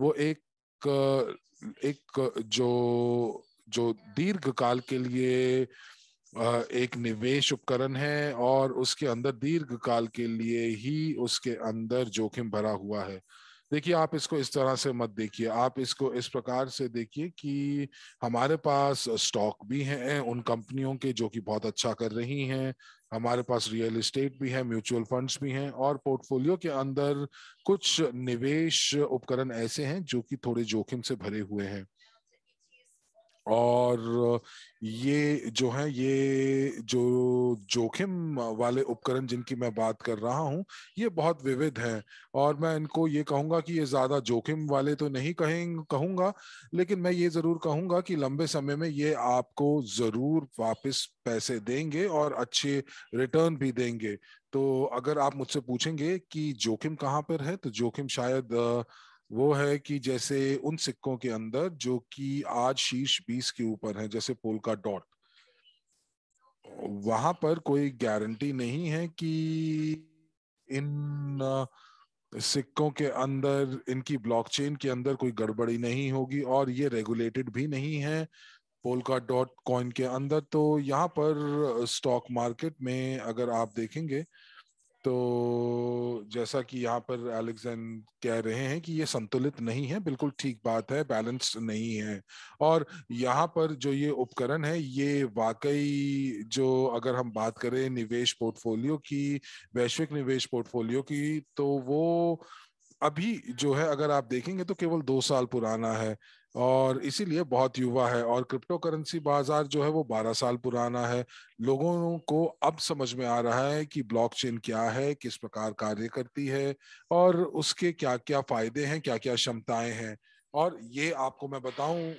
वो एक एक जो जो दीर्घ काल के लिए एक निवेश उपकरण है और उसके अंदर दीर्घ काल के लिए ही उसके अंदर जोखिम भरा हुआ है देखिए आप इसको इस तरह से मत देखिए आप इसको इस प्रकार से देखिए कि हमारे पास स्टॉक भी हैं उन कंपनियों के जो कि बहुत अच्छा कर रही हैं हमारे पास रियल इस्टेट भी है म्यूचुअल फंड्स भी हैं और पोर्टफोलियो के अंदर कुछ निवेश उपकरण ऐसे हैं जो कि थोड़े जोखिम से भरे हुए हैं और ये जो है ये जो जोखिम वाले उपकरण जिनकी मैं बात कर रहा हूँ ये बहुत विविध हैं और मैं इनको ये कहूँगा कि ये ज़्यादा जोखिम वाले तो नहीं कहें कहूँगा लेकिन मैं ये ज़रूर कहूँगा कि लंबे समय में ये आपको ज़रूर वापस पैसे देंगे और अच्छे रिटर्न भी देंगे तो अगर आप मुझसे पूछेंगे कि जोखिम कहाँ पर है तो जोखिम शायद आ, वो है कि जैसे उन सिक्कों के अंदर जो कि आज शीर्ष बीस के ऊपर है जैसे पोलका डॉट वहां पर कोई गारंटी नहीं है कि इन सिक्कों के अंदर इनकी ब्लॉकचेन के अंदर कोई गड़बड़ी नहीं होगी और ये रेगुलेटेड भी नहीं है पोलका डॉट कॉइन के अंदर तो यहाँ पर स्टॉक मार्केट में अगर आप देखेंगे तो जैसा कि यहाँ पर एलेक्सेंड कह रहे हैं कि ये संतुलित नहीं है बिल्कुल ठीक बात है बैलेंस्ड नहीं है और यहाँ पर जो ये उपकरण है ये वाकई जो अगर हम बात करें निवेश पोर्टफोलियो की वैश्विक निवेश पोर्टफोलियो की तो वो अभी जो है अगर आप देखेंगे तो केवल दो साल पुराना है और इसीलिए बहुत युवा है और क्रिप्टो करेंसी बाजार जो है वो 12 साल पुराना है लोगों को अब समझ में आ रहा है कि ब्लॉकचेन क्या है किस प्रकार कार्य करती है और उसके क्या क्या फायदे हैं क्या क्या क्षमताएं हैं और ये आपको मैं बताऊं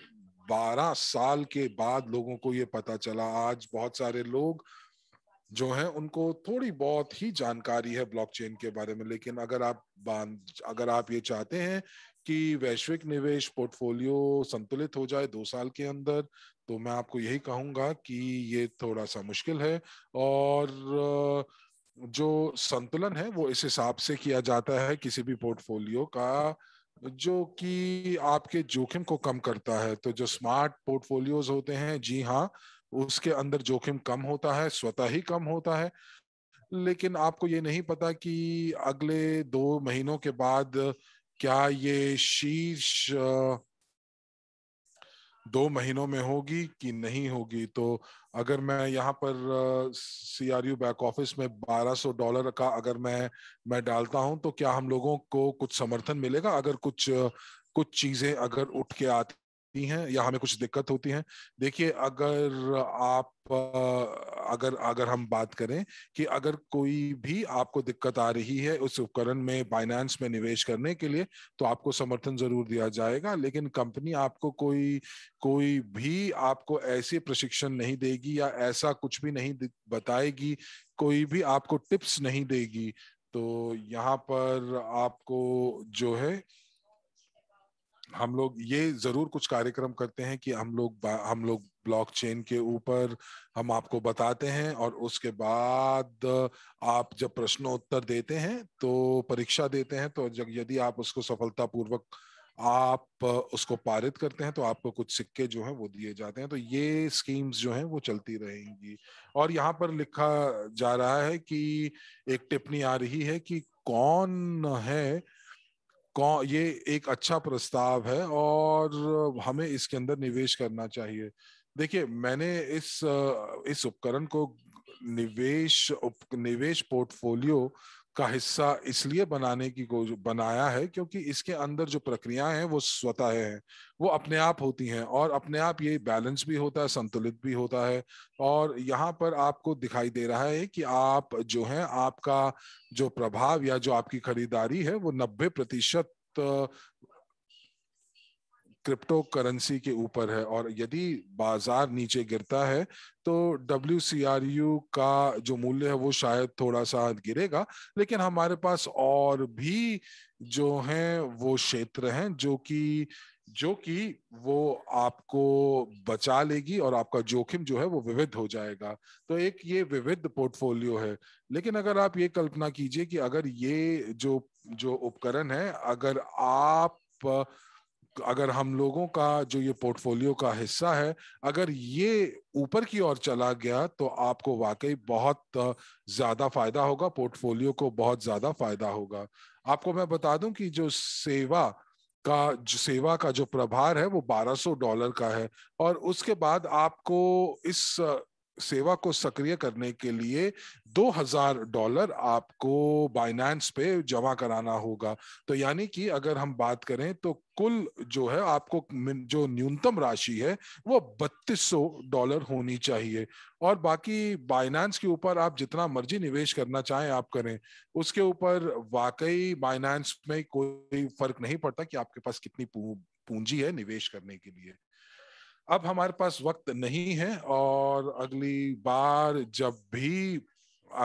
12 साल के बाद लोगों को ये पता चला आज बहुत सारे लोग जो है उनको थोड़ी बहुत ही जानकारी है ब्लॉकचेन के बारे में लेकिन अगर आप अगर आप ये चाहते हैं कि वैश्विक निवेश पोर्टफोलियो संतुलित हो जाए दो साल के अंदर तो मैं आपको यही कहूंगा कि ये थोड़ा सा मुश्किल है और जो संतुलन है वो इस हिसाब से किया जाता है किसी भी पोर्टफोलियो का जो कि आपके जोखिम को कम करता है तो जो स्मार्ट पोर्टफोलियोज होते हैं जी हाँ उसके अंदर जोखिम कम होता है स्वतः ही कम होता है लेकिन आपको ये नहीं पता कि अगले दो महीनों के बाद क्या ये शीर्ष दो महीनों में होगी कि नहीं होगी तो अगर मैं यहाँ पर C R U back office में 1200 डॉलर का अगर मैं मैं डालता हूँ तो क्या हम लोगों को कुछ समर्थन मिलेगा अगर कुछ कुछ चीजें अगर उठ के आती होती हैं या हमें कुछ दिक्कत होती है देखिए अगर आप अगर अगर हम बात करें कि अगर कोई भी आपको दिक्कत आ रही है उस उपकरण में फाइनेंस में निवेश करने के लिए तो आपको समर्थन जरूर दिया जाएगा लेकिन कंपनी आपको कोई कोई भी आपको ऐसे प्रशिक्षण नहीं देगी या ऐसा कुछ भी नहीं बताएगी कोई भी आपको टिप्स नहीं देगी तो यहाँ पर आपको जो है हम लोग ये जरूर कुछ कार्यक्रम करते हैं कि हम लोग हम लोग ब्लॉकचेन के ऊपर हम आपको बताते हैं और उसके बाद आप जब प्रश्नोत्तर देते हैं तो परीक्षा देते हैं तो जब यदि आप उसको सफलतापूर्वक आप उसको पारित करते हैं तो आपको कुछ सिक्के जो है वो दिए जाते हैं तो ये स्कीम्स जो हैं वो चलती रहेंगी और यहाँ पर लिखा जा रहा है कि एक टिप्पणी आ रही है कि कौन है कौन ये एक अच्छा प्रस्ताव है और हमें इसके अंदर निवेश करना चाहिए देखिए मैंने इस इस उपकरण को निवेश उप, निवेश पोर्टफोलियो का हिस्सा इसलिए बनाने की बनाया है क्योंकि इसके अंदर जो प्रक्रियाएं हैं वो स्वतः है वो अपने आप होती हैं और अपने आप ये बैलेंस भी होता है संतुलित भी होता है और यहाँ पर आपको दिखाई दे रहा है कि आप जो है आपका जो प्रभाव या जो आपकी खरीदारी है वो नब्बे प्रतिशत क्रिप्टो करेंसी के ऊपर है और यदि बाजार नीचे गिरता है तो डब्ल्यू का जो मूल्य है वो शायद थोड़ा सा गिरेगा लेकिन हमारे पास और भी जो है वो क्षेत्र हैं जो कि जो कि वो आपको बचा लेगी और आपका जोखिम जो है वो विविध हो जाएगा तो एक ये विविध पोर्टफोलियो है लेकिन अगर आप ये कल्पना कीजिए कि अगर ये जो जो उपकरण है अगर आप अगर हम लोगों का जो ये पोर्टफोलियो का हिस्सा है अगर ये ऊपर की ओर चला गया तो आपको वाकई बहुत ज़्यादा फायदा होगा पोर्टफोलियो को बहुत ज़्यादा फायदा होगा आपको मैं बता दूं कि जो सेवा का जो सेवा का जो प्रभार है वो 1200 डॉलर का है और उसके बाद आपको इस सेवा को सक्रिय करने के लिए 2000 डॉलर आपको बाइनेंस पे जमा कराना होगा तो यानी कि अगर हम बात करें तो कुल जो है आपको जो न्यूनतम राशि है वो 3200 डॉलर होनी चाहिए और बाकी बाइनेंस के ऊपर आप जितना मर्जी निवेश करना चाहें आप करें उसके ऊपर वाकई बाइनेंस में कोई फर्क नहीं पड़ता कि आपके पास कितनी पूंजी है निवेश करने के लिए अब हमारे पास वक्त नहीं है और अगली बार जब भी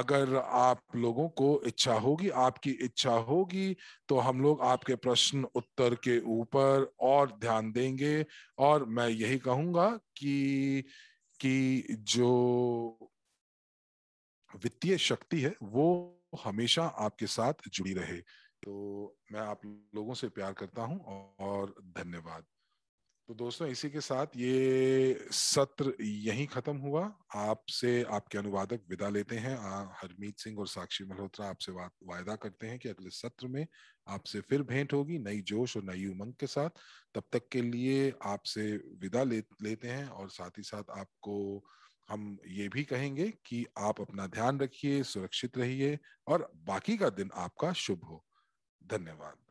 अगर आप लोगों को इच्छा होगी आपकी इच्छा होगी तो हम लोग आपके प्रश्न उत्तर के ऊपर और ध्यान देंगे और मैं यही कहूंगा कि कि जो वित्तीय शक्ति है वो हमेशा आपके साथ जुड़ी रहे तो मैं आप लोगों से प्यार करता हूं और धन्यवाद तो दोस्तों इसी के साथ ये सत्र यहीं खत्म हुआ आपसे आपके अनुवादक विदा लेते हैं हरमीत सिंह और साक्षी मल्होत्रा आपसे वायदा करते हैं कि अगले सत्र में आपसे फिर भेंट होगी नई जोश और नई उमंग के साथ तब तक के लिए आपसे विदा ले, लेते हैं और साथ ही साथ आपको हम ये भी कहेंगे कि आप अपना ध्यान रखिए सुरक्षित रहिए और बाकी का दिन आपका शुभ हो धन्यवाद